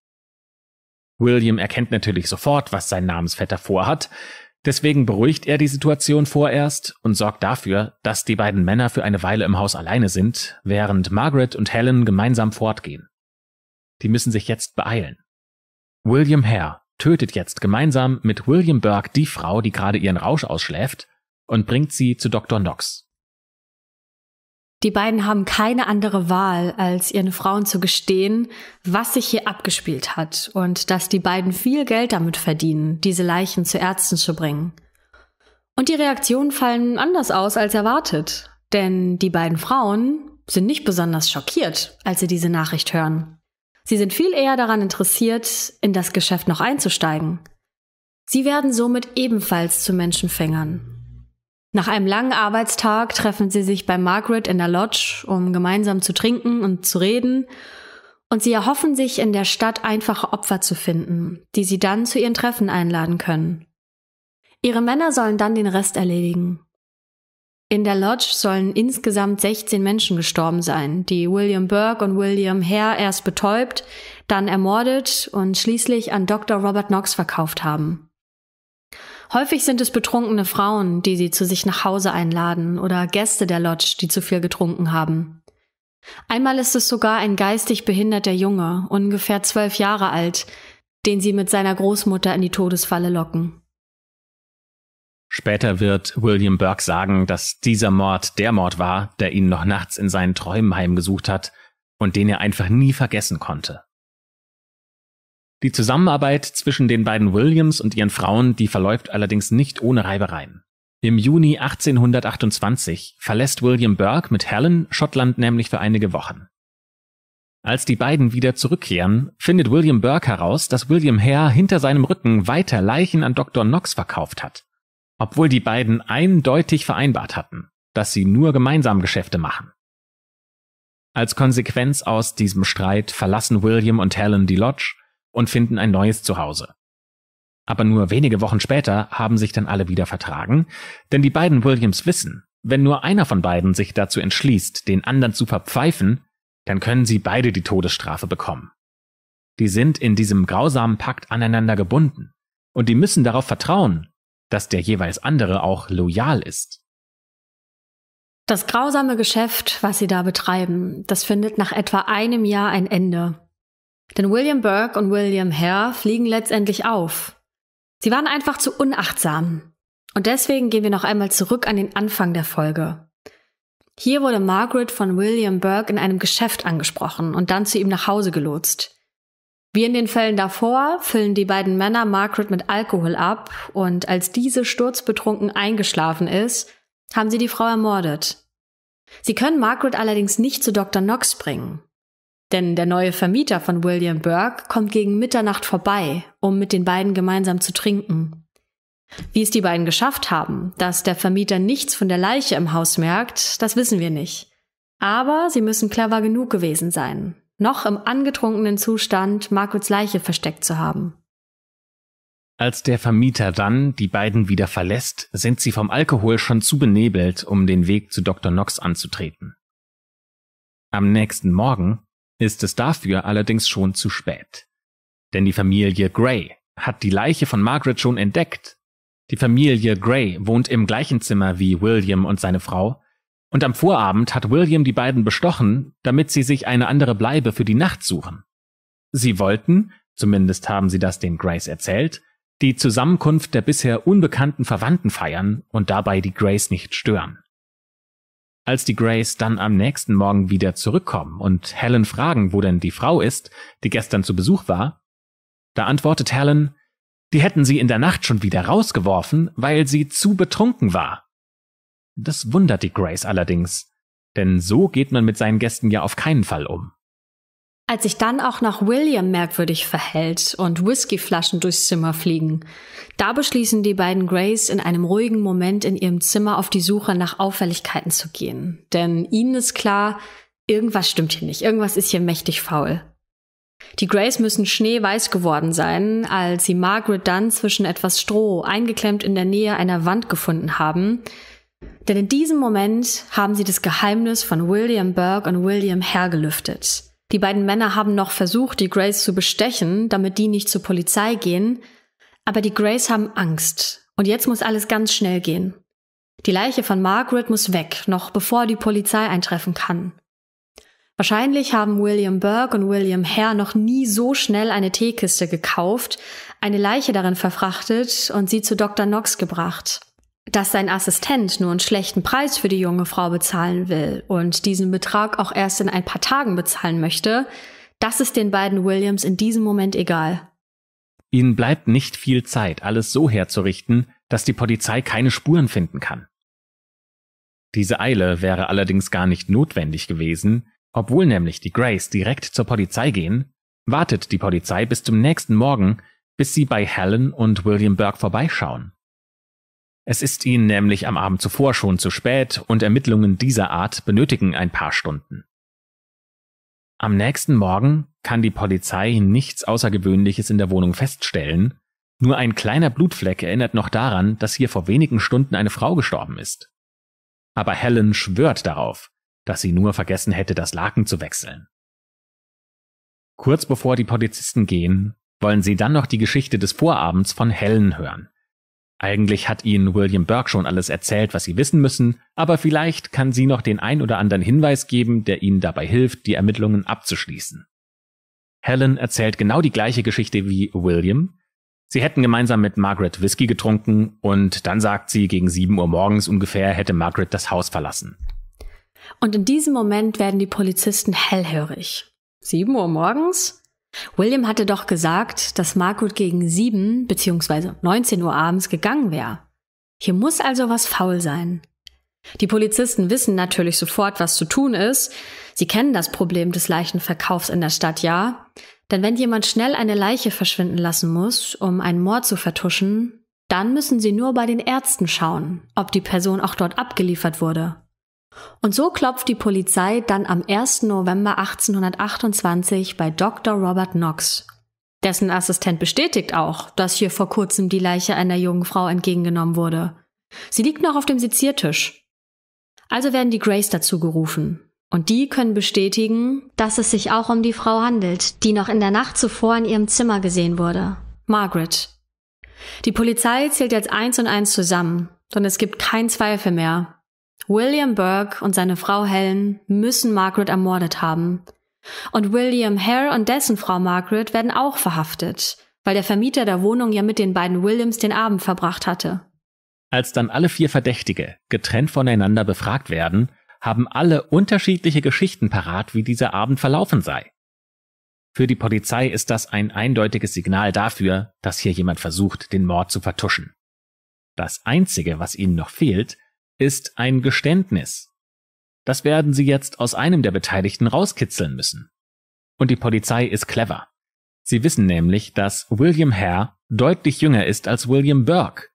William erkennt natürlich sofort, was sein Namensvetter vorhat, deswegen beruhigt er die Situation vorerst und sorgt dafür, dass die beiden Männer für eine Weile im Haus alleine sind, während Margaret und Helen gemeinsam fortgehen. Die müssen sich jetzt beeilen. William Hare tötet jetzt gemeinsam mit William Burke die Frau, die gerade ihren Rausch ausschläft, und bringt sie zu Dr. Knox. Die beiden haben keine andere Wahl, als ihren Frauen zu gestehen, was sich hier abgespielt hat und dass die beiden viel Geld damit verdienen, diese Leichen zu Ärzten zu bringen. Und die Reaktionen fallen anders aus als erwartet, denn die beiden Frauen sind nicht besonders schockiert, als sie diese Nachricht hören. Sie sind viel eher daran interessiert, in das Geschäft noch einzusteigen. Sie werden somit ebenfalls zu Menschenfängern. Nach einem langen Arbeitstag treffen sie sich bei Margaret in der Lodge, um gemeinsam zu trinken und zu reden, und sie erhoffen sich in der Stadt einfache Opfer zu finden, die sie dann zu ihren Treffen einladen können. Ihre Männer sollen dann den Rest erledigen. In der Lodge sollen insgesamt 16 Menschen gestorben sein, die William Burke und William Hare erst betäubt, dann ermordet und schließlich an Dr. Robert Knox verkauft haben. Häufig sind es betrunkene Frauen, die sie zu sich nach Hause einladen oder Gäste der Lodge, die zu viel getrunken haben. Einmal ist es sogar ein geistig behinderter Junge, ungefähr zwölf Jahre alt, den sie mit seiner Großmutter in die Todesfalle locken. Später wird William Burke sagen, dass dieser Mord der Mord war, der ihn noch nachts in seinen Träumen heimgesucht hat und den er einfach nie vergessen konnte. Die Zusammenarbeit zwischen den beiden Williams und ihren Frauen, die verläuft allerdings nicht ohne Reibereien. Im Juni 1828 verlässt William Burke mit Helen Schottland nämlich für einige Wochen. Als die beiden wieder zurückkehren, findet William Burke heraus, dass William Hare hinter seinem Rücken weiter Leichen an Dr. Knox verkauft hat obwohl die beiden eindeutig vereinbart hatten, dass sie nur gemeinsam Geschäfte machen. Als Konsequenz aus diesem Streit verlassen William und Helen die Lodge und finden ein neues Zuhause. Aber nur wenige Wochen später haben sich dann alle wieder vertragen, denn die beiden Williams wissen, wenn nur einer von beiden sich dazu entschließt, den anderen zu verpfeifen, dann können sie beide die Todesstrafe bekommen. Die sind in diesem grausamen Pakt aneinander gebunden und die müssen darauf vertrauen, dass der jeweils andere auch loyal ist. Das grausame Geschäft, was sie da betreiben, das findet nach etwa einem Jahr ein Ende. Denn William Burke und William Hare fliegen letztendlich auf. Sie waren einfach zu unachtsam. Und deswegen gehen wir noch einmal zurück an den Anfang der Folge. Hier wurde Margaret von William Burke in einem Geschäft angesprochen und dann zu ihm nach Hause gelotst. Wie in den Fällen davor füllen die beiden Männer Margaret mit Alkohol ab und als diese sturzbetrunken eingeschlafen ist, haben sie die Frau ermordet. Sie können Margaret allerdings nicht zu Dr. Knox bringen. Denn der neue Vermieter von William Burke kommt gegen Mitternacht vorbei, um mit den beiden gemeinsam zu trinken. Wie es die beiden geschafft haben, dass der Vermieter nichts von der Leiche im Haus merkt, das wissen wir nicht. Aber sie müssen clever genug gewesen sein, noch im angetrunkenen Zustand Markuts Leiche versteckt zu haben. Als der Vermieter dann die beiden wieder verlässt, sind sie vom Alkohol schon zu benebelt, um den Weg zu Dr. Knox anzutreten. Am nächsten Morgen ist es dafür allerdings schon zu spät. Denn die Familie Gray hat die Leiche von Margaret schon entdeckt. Die Familie Gray wohnt im gleichen Zimmer wie William und seine Frau und am Vorabend hat William die beiden bestochen, damit sie sich eine andere Bleibe für die Nacht suchen. Sie wollten, zumindest haben sie das den Grace erzählt, die Zusammenkunft der bisher unbekannten Verwandten feiern und dabei die Grace nicht stören. Als die Grace dann am nächsten Morgen wieder zurückkommen und Helen fragen, wo denn die Frau ist, die gestern zu Besuch war, da antwortet Helen, die hätten sie in der Nacht schon wieder rausgeworfen, weil sie zu betrunken war. Das wundert die Grace allerdings, denn so geht man mit seinen Gästen ja auf keinen Fall um. Als sich dann auch noch William merkwürdig verhält und Whiskyflaschen durchs Zimmer fliegen, da beschließen die beiden Grace in einem ruhigen Moment in ihrem Zimmer auf die Suche nach Auffälligkeiten zu gehen. Denn ihnen ist klar, irgendwas stimmt hier nicht, irgendwas ist hier mächtig faul. Die Grays müssen schneeweiß geworden sein, als sie Margaret dann zwischen etwas Stroh eingeklemmt in der Nähe einer Wand gefunden haben, denn in diesem Moment haben sie das Geheimnis von William Burke und William Hare gelüftet. Die beiden Männer haben noch versucht, die Grace zu bestechen, damit die nicht zur Polizei gehen, aber die Grace haben Angst. Und jetzt muss alles ganz schnell gehen. Die Leiche von Margaret muss weg, noch bevor die Polizei eintreffen kann. Wahrscheinlich haben William Burke und William Hare noch nie so schnell eine Teekiste gekauft, eine Leiche darin verfrachtet und sie zu Dr. Knox gebracht dass sein Assistent nur einen schlechten Preis für die junge Frau bezahlen will und diesen Betrag auch erst in ein paar Tagen bezahlen möchte, das ist den beiden Williams in diesem Moment egal. Ihnen bleibt nicht viel Zeit, alles so herzurichten, dass die Polizei keine Spuren finden kann. Diese Eile wäre allerdings gar nicht notwendig gewesen, obwohl nämlich die Grace direkt zur Polizei gehen, wartet die Polizei bis zum nächsten Morgen, bis sie bei Helen und William Burke vorbeischauen. Es ist ihnen nämlich am Abend zuvor schon zu spät und Ermittlungen dieser Art benötigen ein paar Stunden. Am nächsten Morgen kann die Polizei nichts Außergewöhnliches in der Wohnung feststellen, nur ein kleiner Blutfleck erinnert noch daran, dass hier vor wenigen Stunden eine Frau gestorben ist. Aber Helen schwört darauf, dass sie nur vergessen hätte, das Laken zu wechseln. Kurz bevor die Polizisten gehen, wollen sie dann noch die Geschichte des Vorabends von Helen hören. Eigentlich hat ihnen William Burke schon alles erzählt, was sie wissen müssen, aber vielleicht kann sie noch den ein oder anderen Hinweis geben, der ihnen dabei hilft, die Ermittlungen abzuschließen. Helen erzählt genau die gleiche Geschichte wie William. Sie hätten gemeinsam mit Margaret Whisky getrunken und dann sagt sie, gegen 7 Uhr morgens ungefähr hätte Margaret das Haus verlassen. Und in diesem Moment werden die Polizisten hellhörig. 7 Uhr morgens? William hatte doch gesagt, dass Margaret gegen 7 bzw. 19 Uhr abends gegangen wäre. Hier muss also was faul sein. Die Polizisten wissen natürlich sofort, was zu tun ist. Sie kennen das Problem des Leichenverkaufs in der Stadt ja. Denn wenn jemand schnell eine Leiche verschwinden lassen muss, um einen Mord zu vertuschen, dann müssen sie nur bei den Ärzten schauen, ob die Person auch dort abgeliefert wurde. Und so klopft die Polizei dann am 1. November 1828 bei Dr. Robert Knox. Dessen Assistent bestätigt auch, dass hier vor kurzem die Leiche einer jungen Frau entgegengenommen wurde. Sie liegt noch auf dem Seziertisch. Also werden die Grace dazu gerufen. Und die können bestätigen, dass es sich auch um die Frau handelt, die noch in der Nacht zuvor in ihrem Zimmer gesehen wurde. Margaret. Die Polizei zählt jetzt eins und eins zusammen, und es gibt keinen Zweifel mehr. William Burke und seine Frau Helen müssen Margaret ermordet haben. Und William Hare und dessen Frau Margaret werden auch verhaftet, weil der Vermieter der Wohnung ja mit den beiden Williams den Abend verbracht hatte. Als dann alle vier Verdächtige getrennt voneinander befragt werden, haben alle unterschiedliche Geschichten parat, wie dieser Abend verlaufen sei. Für die Polizei ist das ein eindeutiges Signal dafür, dass hier jemand versucht, den Mord zu vertuschen. Das Einzige, was ihnen noch fehlt, ist ein Geständnis. Das werden sie jetzt aus einem der Beteiligten rauskitzeln müssen. Und die Polizei ist clever. Sie wissen nämlich, dass William Hare deutlich jünger ist als William Burke.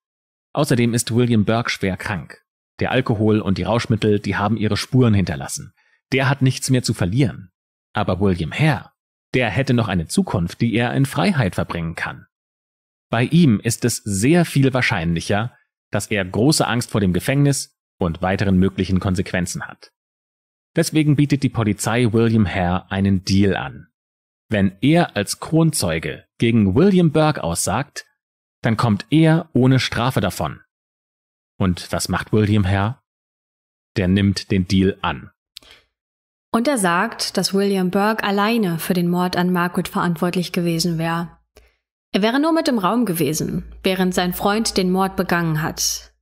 Außerdem ist William Burke schwer krank. Der Alkohol und die Rauschmittel, die haben ihre Spuren hinterlassen. Der hat nichts mehr zu verlieren. Aber William Hare, der hätte noch eine Zukunft, die er in Freiheit verbringen kann. Bei ihm ist es sehr viel wahrscheinlicher, dass er große Angst vor dem Gefängnis, und weiteren möglichen Konsequenzen hat. Deswegen bietet die Polizei William Hare einen Deal an. Wenn er als Kronzeuge gegen William Burke aussagt, dann kommt er ohne Strafe davon. Und was macht William Hare? Der nimmt den Deal an. Und er sagt, dass William Burke alleine für den Mord an Margaret verantwortlich gewesen wäre. Er wäre nur mit im Raum gewesen, während sein Freund den Mord begangen hat.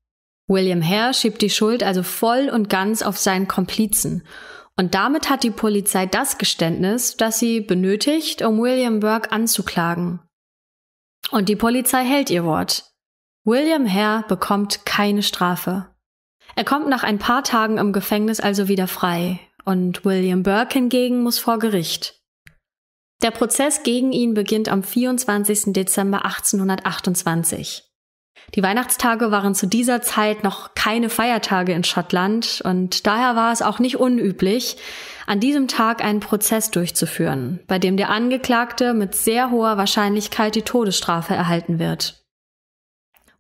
William Hare schiebt die Schuld also voll und ganz auf seinen Komplizen. Und damit hat die Polizei das Geständnis, das sie benötigt, um William Burke anzuklagen. Und die Polizei hält ihr Wort. William Hare bekommt keine Strafe. Er kommt nach ein paar Tagen im Gefängnis also wieder frei. Und William Burke hingegen muss vor Gericht. Der Prozess gegen ihn beginnt am 24. Dezember 1828. Die Weihnachtstage waren zu dieser Zeit noch keine Feiertage in Schottland und daher war es auch nicht unüblich, an diesem Tag einen Prozess durchzuführen, bei dem der Angeklagte mit sehr hoher Wahrscheinlichkeit die Todesstrafe erhalten wird.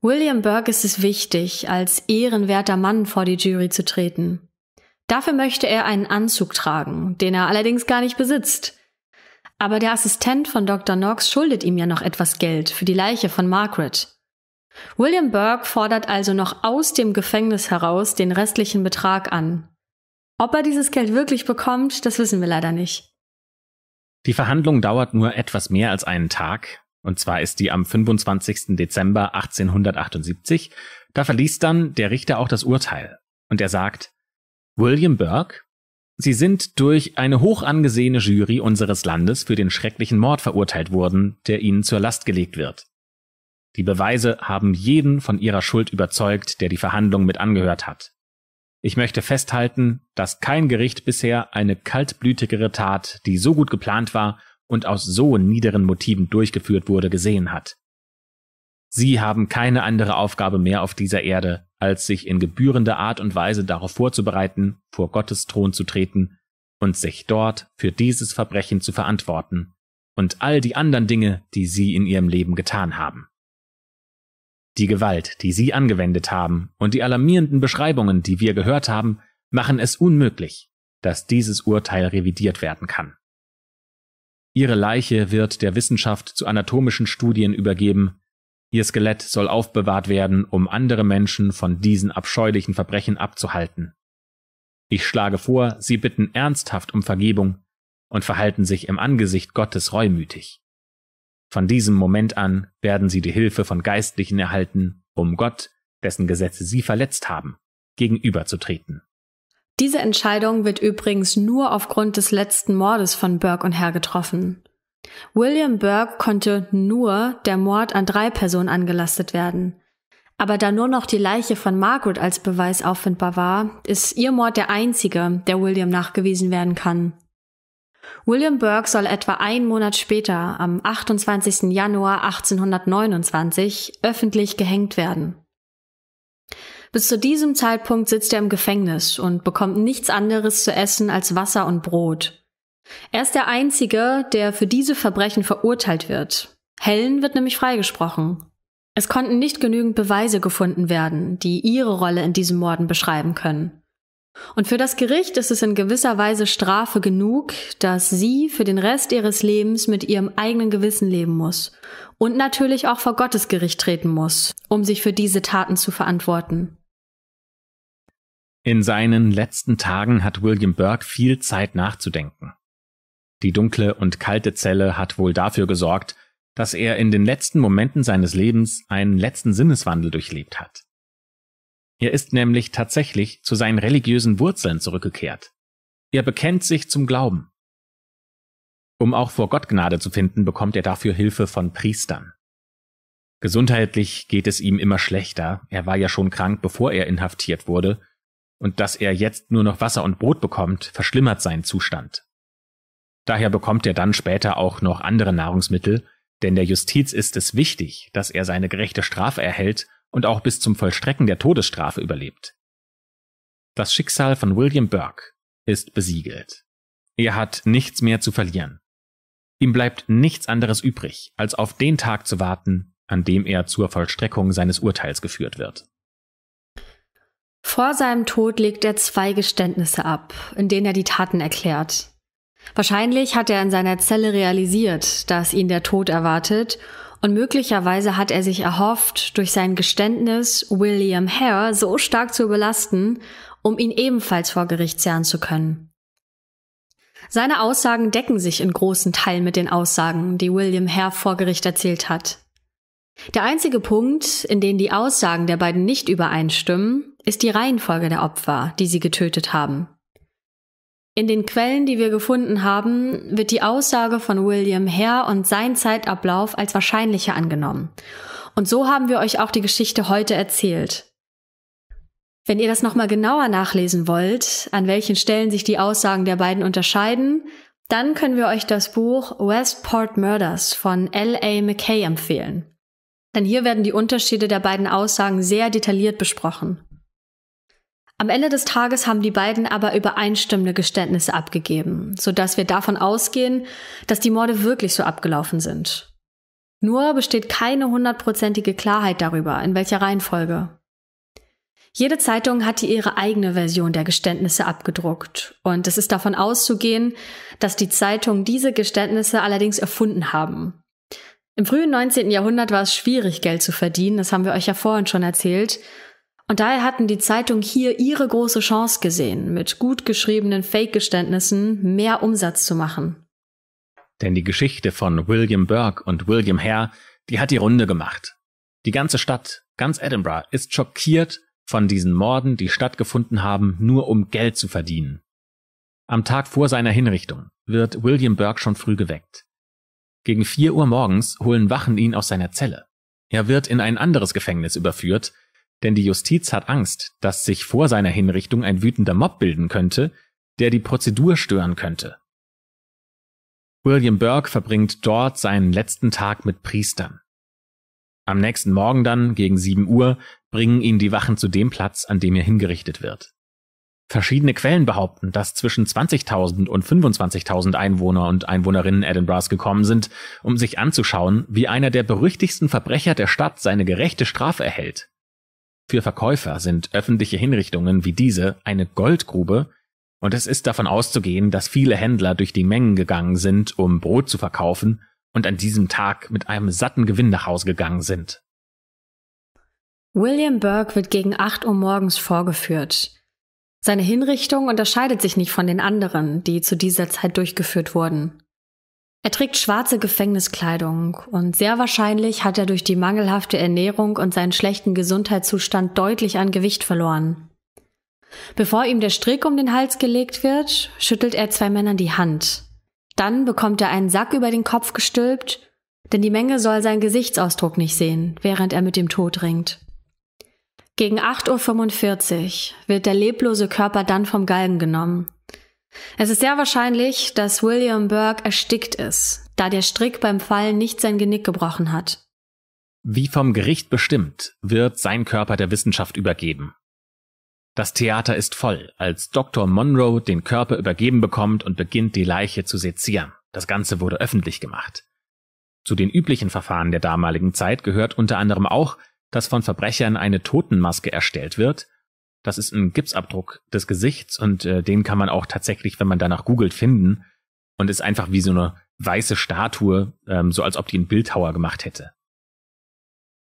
William Burke ist es wichtig, als ehrenwerter Mann vor die Jury zu treten. Dafür möchte er einen Anzug tragen, den er allerdings gar nicht besitzt. Aber der Assistent von Dr. Knox schuldet ihm ja noch etwas Geld für die Leiche von Margaret. William Burke fordert also noch aus dem Gefängnis heraus den restlichen Betrag an. Ob er dieses Geld wirklich bekommt, das wissen wir leider nicht. Die Verhandlung dauert nur etwas mehr als einen Tag, und zwar ist die am 25. Dezember 1878. Da verließ dann der Richter auch das Urteil, und er sagt, William Burke, Sie sind durch eine hoch angesehene Jury unseres Landes für den schrecklichen Mord verurteilt worden, der Ihnen zur Last gelegt wird. Die Beweise haben jeden von ihrer Schuld überzeugt, der die Verhandlung mit angehört hat. Ich möchte festhalten, dass kein Gericht bisher eine kaltblütigere Tat, die so gut geplant war und aus so niederen Motiven durchgeführt wurde, gesehen hat. Sie haben keine andere Aufgabe mehr auf dieser Erde, als sich in gebührender Art und Weise darauf vorzubereiten, vor Gottes Thron zu treten und sich dort für dieses Verbrechen zu verantworten und all die anderen Dinge, die Sie in Ihrem Leben getan haben. Die Gewalt, die sie angewendet haben und die alarmierenden Beschreibungen, die wir gehört haben, machen es unmöglich, dass dieses Urteil revidiert werden kann. Ihre Leiche wird der Wissenschaft zu anatomischen Studien übergeben, ihr Skelett soll aufbewahrt werden, um andere Menschen von diesen abscheulichen Verbrechen abzuhalten. Ich schlage vor, Sie bitten ernsthaft um Vergebung und verhalten sich im Angesicht Gottes reumütig. Von diesem Moment an werden sie die Hilfe von Geistlichen erhalten, um Gott, dessen Gesetze sie verletzt haben, gegenüberzutreten. Diese Entscheidung wird übrigens nur aufgrund des letzten Mordes von Burke und Herr getroffen. William Burke konnte nur der Mord an drei Personen angelastet werden. Aber da nur noch die Leiche von Margaret als Beweis auffindbar war, ist ihr Mord der einzige, der William nachgewiesen werden kann. William Burke soll etwa einen Monat später, am 28. Januar 1829, öffentlich gehängt werden. Bis zu diesem Zeitpunkt sitzt er im Gefängnis und bekommt nichts anderes zu essen als Wasser und Brot. Er ist der Einzige, der für diese Verbrechen verurteilt wird. Helen wird nämlich freigesprochen. Es konnten nicht genügend Beweise gefunden werden, die ihre Rolle in diesen Morden beschreiben können. Und für das Gericht ist es in gewisser Weise Strafe genug, dass sie für den Rest ihres Lebens mit ihrem eigenen Gewissen leben muss und natürlich auch vor Gottes Gericht treten muss, um sich für diese Taten zu verantworten. In seinen letzten Tagen hat William Burke viel Zeit nachzudenken. Die dunkle und kalte Zelle hat wohl dafür gesorgt, dass er in den letzten Momenten seines Lebens einen letzten Sinneswandel durchlebt hat. Er ist nämlich tatsächlich zu seinen religiösen Wurzeln zurückgekehrt. Er bekennt sich zum Glauben. Um auch vor Gott Gnade zu finden, bekommt er dafür Hilfe von Priestern. Gesundheitlich geht es ihm immer schlechter, er war ja schon krank, bevor er inhaftiert wurde, und dass er jetzt nur noch Wasser und Brot bekommt, verschlimmert seinen Zustand. Daher bekommt er dann später auch noch andere Nahrungsmittel, denn der Justiz ist es wichtig, dass er seine gerechte Strafe erhält und auch bis zum Vollstrecken der Todesstrafe überlebt. Das Schicksal von William Burke ist besiegelt. Er hat nichts mehr zu verlieren. Ihm bleibt nichts anderes übrig, als auf den Tag zu warten, an dem er zur Vollstreckung seines Urteils geführt wird. Vor seinem Tod legt er zwei Geständnisse ab, in denen er die Taten erklärt. Wahrscheinlich hat er in seiner Zelle realisiert, dass ihn der Tod erwartet und möglicherweise hat er sich erhofft, durch sein Geständnis William Hare so stark zu belasten, um ihn ebenfalls vor Gericht zerren zu können. Seine Aussagen decken sich in großen Teilen mit den Aussagen, die William Hare vor Gericht erzählt hat. Der einzige Punkt, in dem die Aussagen der beiden nicht übereinstimmen, ist die Reihenfolge der Opfer, die sie getötet haben. In den Quellen, die wir gefunden haben, wird die Aussage von William Hare und sein Zeitablauf als wahrscheinlicher angenommen. Und so haben wir euch auch die Geschichte heute erzählt. Wenn ihr das nochmal genauer nachlesen wollt, an welchen Stellen sich die Aussagen der beiden unterscheiden, dann können wir euch das Buch Westport Murders von L.A. McKay empfehlen. Denn hier werden die Unterschiede der beiden Aussagen sehr detailliert besprochen. Am Ende des Tages haben die beiden aber übereinstimmende Geständnisse abgegeben, sodass wir davon ausgehen, dass die Morde wirklich so abgelaufen sind. Nur besteht keine hundertprozentige Klarheit darüber, in welcher Reihenfolge. Jede Zeitung hatte ihre eigene Version der Geständnisse abgedruckt, und es ist davon auszugehen, dass die Zeitungen diese Geständnisse allerdings erfunden haben. Im frühen 19. Jahrhundert war es schwierig, Geld zu verdienen, das haben wir euch ja vorhin schon erzählt, und daher hatten die Zeitungen hier ihre große Chance gesehen, mit gut geschriebenen Fake-Geständnissen mehr Umsatz zu machen. Denn die Geschichte von William Burke und William Hare, die hat die Runde gemacht. Die ganze Stadt, ganz Edinburgh, ist schockiert von diesen Morden, die stattgefunden haben, nur um Geld zu verdienen. Am Tag vor seiner Hinrichtung wird William Burke schon früh geweckt. Gegen vier Uhr morgens holen Wachen ihn aus seiner Zelle. Er wird in ein anderes Gefängnis überführt, denn die Justiz hat Angst, dass sich vor seiner Hinrichtung ein wütender Mob bilden könnte, der die Prozedur stören könnte. William Burke verbringt dort seinen letzten Tag mit Priestern. Am nächsten Morgen dann, gegen 7 Uhr, bringen ihn die Wachen zu dem Platz, an dem er hingerichtet wird. Verschiedene Quellen behaupten, dass zwischen 20.000 und 25.000 Einwohner und Einwohnerinnen Edinburghs gekommen sind, um sich anzuschauen, wie einer der berüchtigsten Verbrecher der Stadt seine gerechte Strafe erhält. Für Verkäufer sind öffentliche Hinrichtungen wie diese eine Goldgrube, und es ist davon auszugehen, dass viele Händler durch die Mengen gegangen sind, um Brot zu verkaufen und an diesem Tag mit einem satten Gewinn nach Hause gegangen sind. William Burke wird gegen 8 Uhr morgens vorgeführt. Seine Hinrichtung unterscheidet sich nicht von den anderen, die zu dieser Zeit durchgeführt wurden. Er trägt schwarze Gefängniskleidung und sehr wahrscheinlich hat er durch die mangelhafte Ernährung und seinen schlechten Gesundheitszustand deutlich an Gewicht verloren. Bevor ihm der Strick um den Hals gelegt wird, schüttelt er zwei Männern die Hand. Dann bekommt er einen Sack über den Kopf gestülpt, denn die Menge soll seinen Gesichtsausdruck nicht sehen, während er mit dem Tod ringt. Gegen 8.45 Uhr wird der leblose Körper dann vom Galgen genommen. Es ist sehr wahrscheinlich, dass William Burke erstickt ist, da der Strick beim Fallen nicht sein Genick gebrochen hat. Wie vom Gericht bestimmt, wird sein Körper der Wissenschaft übergeben. Das Theater ist voll, als Dr. Monroe den Körper übergeben bekommt und beginnt, die Leiche zu sezieren. Das Ganze wurde öffentlich gemacht. Zu den üblichen Verfahren der damaligen Zeit gehört unter anderem auch, dass von Verbrechern eine Totenmaske erstellt wird das ist ein Gipsabdruck des Gesichts und äh, den kann man auch tatsächlich, wenn man danach googelt, finden und ist einfach wie so eine weiße Statue, ähm, so als ob die ein Bildhauer gemacht hätte.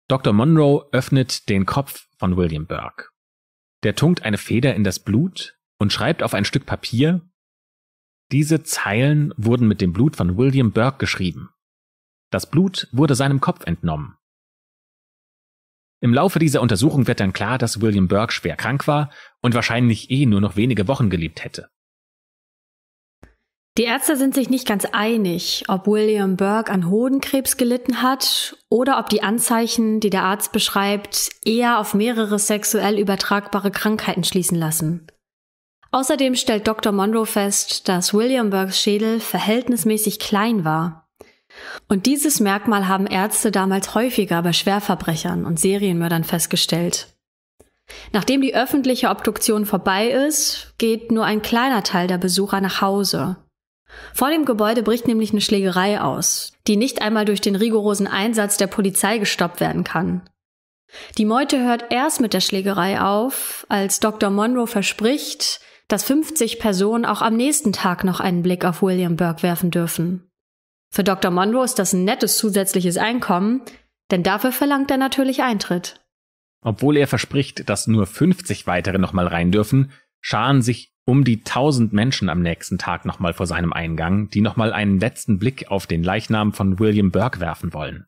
Dr. Monroe öffnet den Kopf von William Burke. Der tunkt eine Feder in das Blut und schreibt auf ein Stück Papier, diese Zeilen wurden mit dem Blut von William Burke geschrieben. Das Blut wurde seinem Kopf entnommen. Im Laufe dieser Untersuchung wird dann klar, dass William Burke schwer krank war und wahrscheinlich eh nur noch wenige Wochen gelebt hätte. Die Ärzte sind sich nicht ganz einig, ob William Burke an Hodenkrebs gelitten hat oder ob die Anzeichen, die der Arzt beschreibt, eher auf mehrere sexuell übertragbare Krankheiten schließen lassen. Außerdem stellt Dr. Monroe fest, dass William Burkes Schädel verhältnismäßig klein war. Und dieses Merkmal haben Ärzte damals häufiger bei Schwerverbrechern und Serienmördern festgestellt. Nachdem die öffentliche Obduktion vorbei ist, geht nur ein kleiner Teil der Besucher nach Hause. Vor dem Gebäude bricht nämlich eine Schlägerei aus, die nicht einmal durch den rigorosen Einsatz der Polizei gestoppt werden kann. Die Meute hört erst mit der Schlägerei auf, als Dr. Monroe verspricht, dass 50 Personen auch am nächsten Tag noch einen Blick auf William Burke werfen dürfen. Für Dr. Monroe ist das ein nettes zusätzliches Einkommen, denn dafür verlangt er natürlich Eintritt. Obwohl er verspricht, dass nur 50 weitere nochmal rein dürfen, scharen sich um die 1000 Menschen am nächsten Tag nochmal vor seinem Eingang, die nochmal einen letzten Blick auf den Leichnam von William Burke werfen wollen.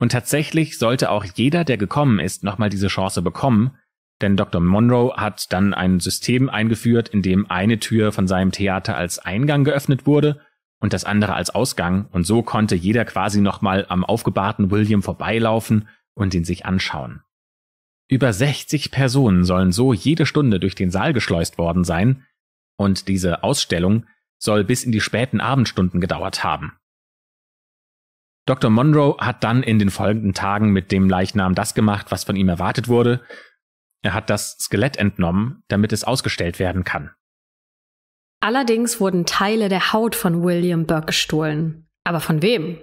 Und tatsächlich sollte auch jeder, der gekommen ist, nochmal diese Chance bekommen, denn Dr. Monroe hat dann ein System eingeführt, in dem eine Tür von seinem Theater als Eingang geöffnet wurde und das andere als Ausgang und so konnte jeder quasi nochmal am aufgebahrten William vorbeilaufen und ihn sich anschauen. Über 60 Personen sollen so jede Stunde durch den Saal geschleust worden sein und diese Ausstellung soll bis in die späten Abendstunden gedauert haben. Dr. Monroe hat dann in den folgenden Tagen mit dem Leichnam das gemacht, was von ihm erwartet wurde. Er hat das Skelett entnommen, damit es ausgestellt werden kann. Allerdings wurden Teile der Haut von William Burke gestohlen. Aber von wem?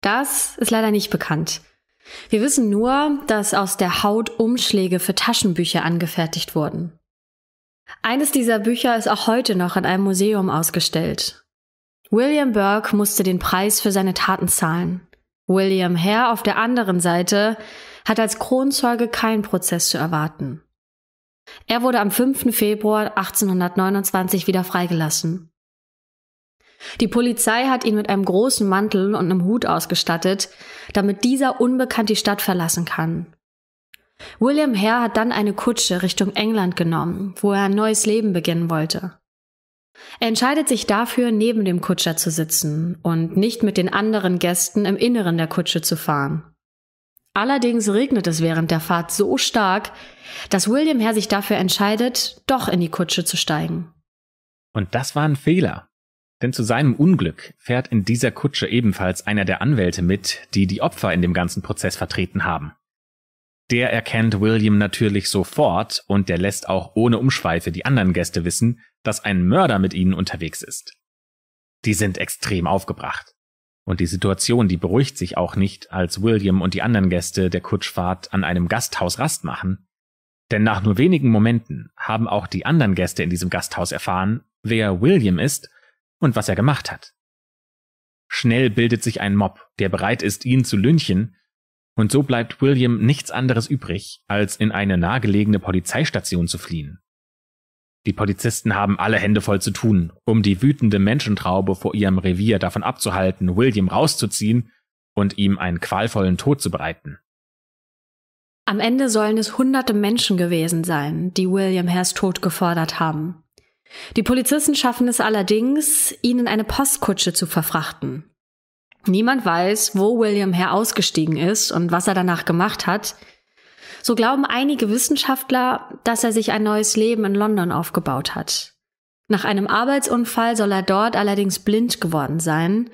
Das ist leider nicht bekannt. Wir wissen nur, dass aus der Haut Umschläge für Taschenbücher angefertigt wurden. Eines dieser Bücher ist auch heute noch in einem Museum ausgestellt. William Burke musste den Preis für seine Taten zahlen. William Hare auf der anderen Seite hat als Kronzeuge keinen Prozess zu erwarten. Er wurde am 5. Februar 1829 wieder freigelassen. Die Polizei hat ihn mit einem großen Mantel und einem Hut ausgestattet, damit dieser unbekannt die Stadt verlassen kann. William Hare hat dann eine Kutsche Richtung England genommen, wo er ein neues Leben beginnen wollte. Er entscheidet sich dafür, neben dem Kutscher zu sitzen und nicht mit den anderen Gästen im Inneren der Kutsche zu fahren. Allerdings regnet es während der Fahrt so stark, dass William Herr sich dafür entscheidet, doch in die Kutsche zu steigen. Und das war ein Fehler. Denn zu seinem Unglück fährt in dieser Kutsche ebenfalls einer der Anwälte mit, die die Opfer in dem ganzen Prozess vertreten haben. Der erkennt William natürlich sofort und der lässt auch ohne Umschweife die anderen Gäste wissen, dass ein Mörder mit ihnen unterwegs ist. Die sind extrem aufgebracht. Und die Situation, die beruhigt sich auch nicht, als William und die anderen Gäste der Kutschfahrt an einem Gasthaus Rast machen. Denn nach nur wenigen Momenten haben auch die anderen Gäste in diesem Gasthaus erfahren, wer William ist und was er gemacht hat. Schnell bildet sich ein Mob, der bereit ist, ihn zu lynchen, und so bleibt William nichts anderes übrig, als in eine nahegelegene Polizeistation zu fliehen. Die Polizisten haben alle Hände voll zu tun, um die wütende Menschentraube vor ihrem Revier davon abzuhalten, William rauszuziehen und ihm einen qualvollen Tod zu bereiten. Am Ende sollen es hunderte Menschen gewesen sein, die William Hares Tod gefordert haben. Die Polizisten schaffen es allerdings, ihnen eine Postkutsche zu verfrachten. Niemand weiß, wo William Hare ausgestiegen ist und was er danach gemacht hat, so glauben einige Wissenschaftler, dass er sich ein neues Leben in London aufgebaut hat. Nach einem Arbeitsunfall soll er dort allerdings blind geworden sein,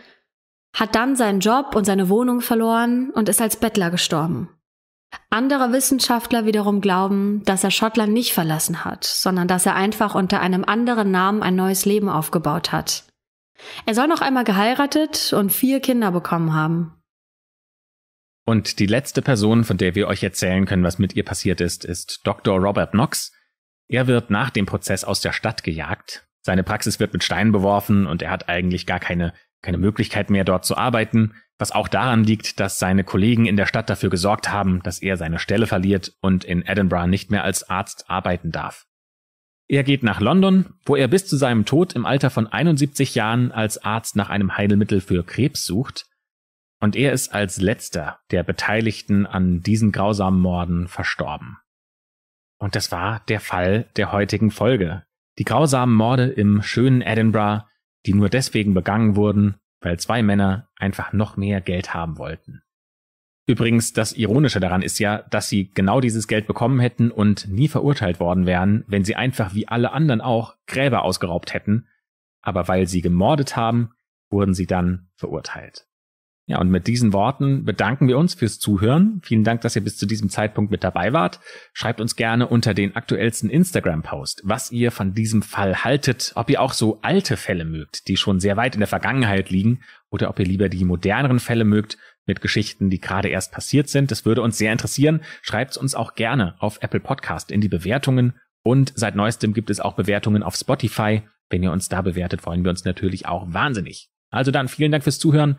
hat dann seinen Job und seine Wohnung verloren und ist als Bettler gestorben. Andere Wissenschaftler wiederum glauben, dass er Schottland nicht verlassen hat, sondern dass er einfach unter einem anderen Namen ein neues Leben aufgebaut hat. Er soll noch einmal geheiratet und vier Kinder bekommen haben. Und die letzte Person, von der wir euch erzählen können, was mit ihr passiert ist, ist Dr. Robert Knox. Er wird nach dem Prozess aus der Stadt gejagt. Seine Praxis wird mit Steinen beworfen und er hat eigentlich gar keine, keine Möglichkeit mehr dort zu arbeiten, was auch daran liegt, dass seine Kollegen in der Stadt dafür gesorgt haben, dass er seine Stelle verliert und in Edinburgh nicht mehr als Arzt arbeiten darf. Er geht nach London, wo er bis zu seinem Tod im Alter von 71 Jahren als Arzt nach einem Heilmittel für Krebs sucht und er ist als letzter der Beteiligten an diesen grausamen Morden verstorben. Und das war der Fall der heutigen Folge. Die grausamen Morde im schönen Edinburgh, die nur deswegen begangen wurden, weil zwei Männer einfach noch mehr Geld haben wollten. Übrigens, das Ironische daran ist ja, dass sie genau dieses Geld bekommen hätten und nie verurteilt worden wären, wenn sie einfach wie alle anderen auch Gräber ausgeraubt hätten, aber weil sie gemordet haben, wurden sie dann verurteilt. Ja, und mit diesen Worten bedanken wir uns fürs Zuhören. Vielen Dank, dass ihr bis zu diesem Zeitpunkt mit dabei wart. Schreibt uns gerne unter den aktuellsten Instagram-Post, was ihr von diesem Fall haltet, ob ihr auch so alte Fälle mögt, die schon sehr weit in der Vergangenheit liegen, oder ob ihr lieber die moderneren Fälle mögt, mit Geschichten, die gerade erst passiert sind. Das würde uns sehr interessieren. Schreibt's uns auch gerne auf Apple Podcast in die Bewertungen. Und seit neuestem gibt es auch Bewertungen auf Spotify. Wenn ihr uns da bewertet, freuen wir uns natürlich auch wahnsinnig. Also dann vielen Dank fürs Zuhören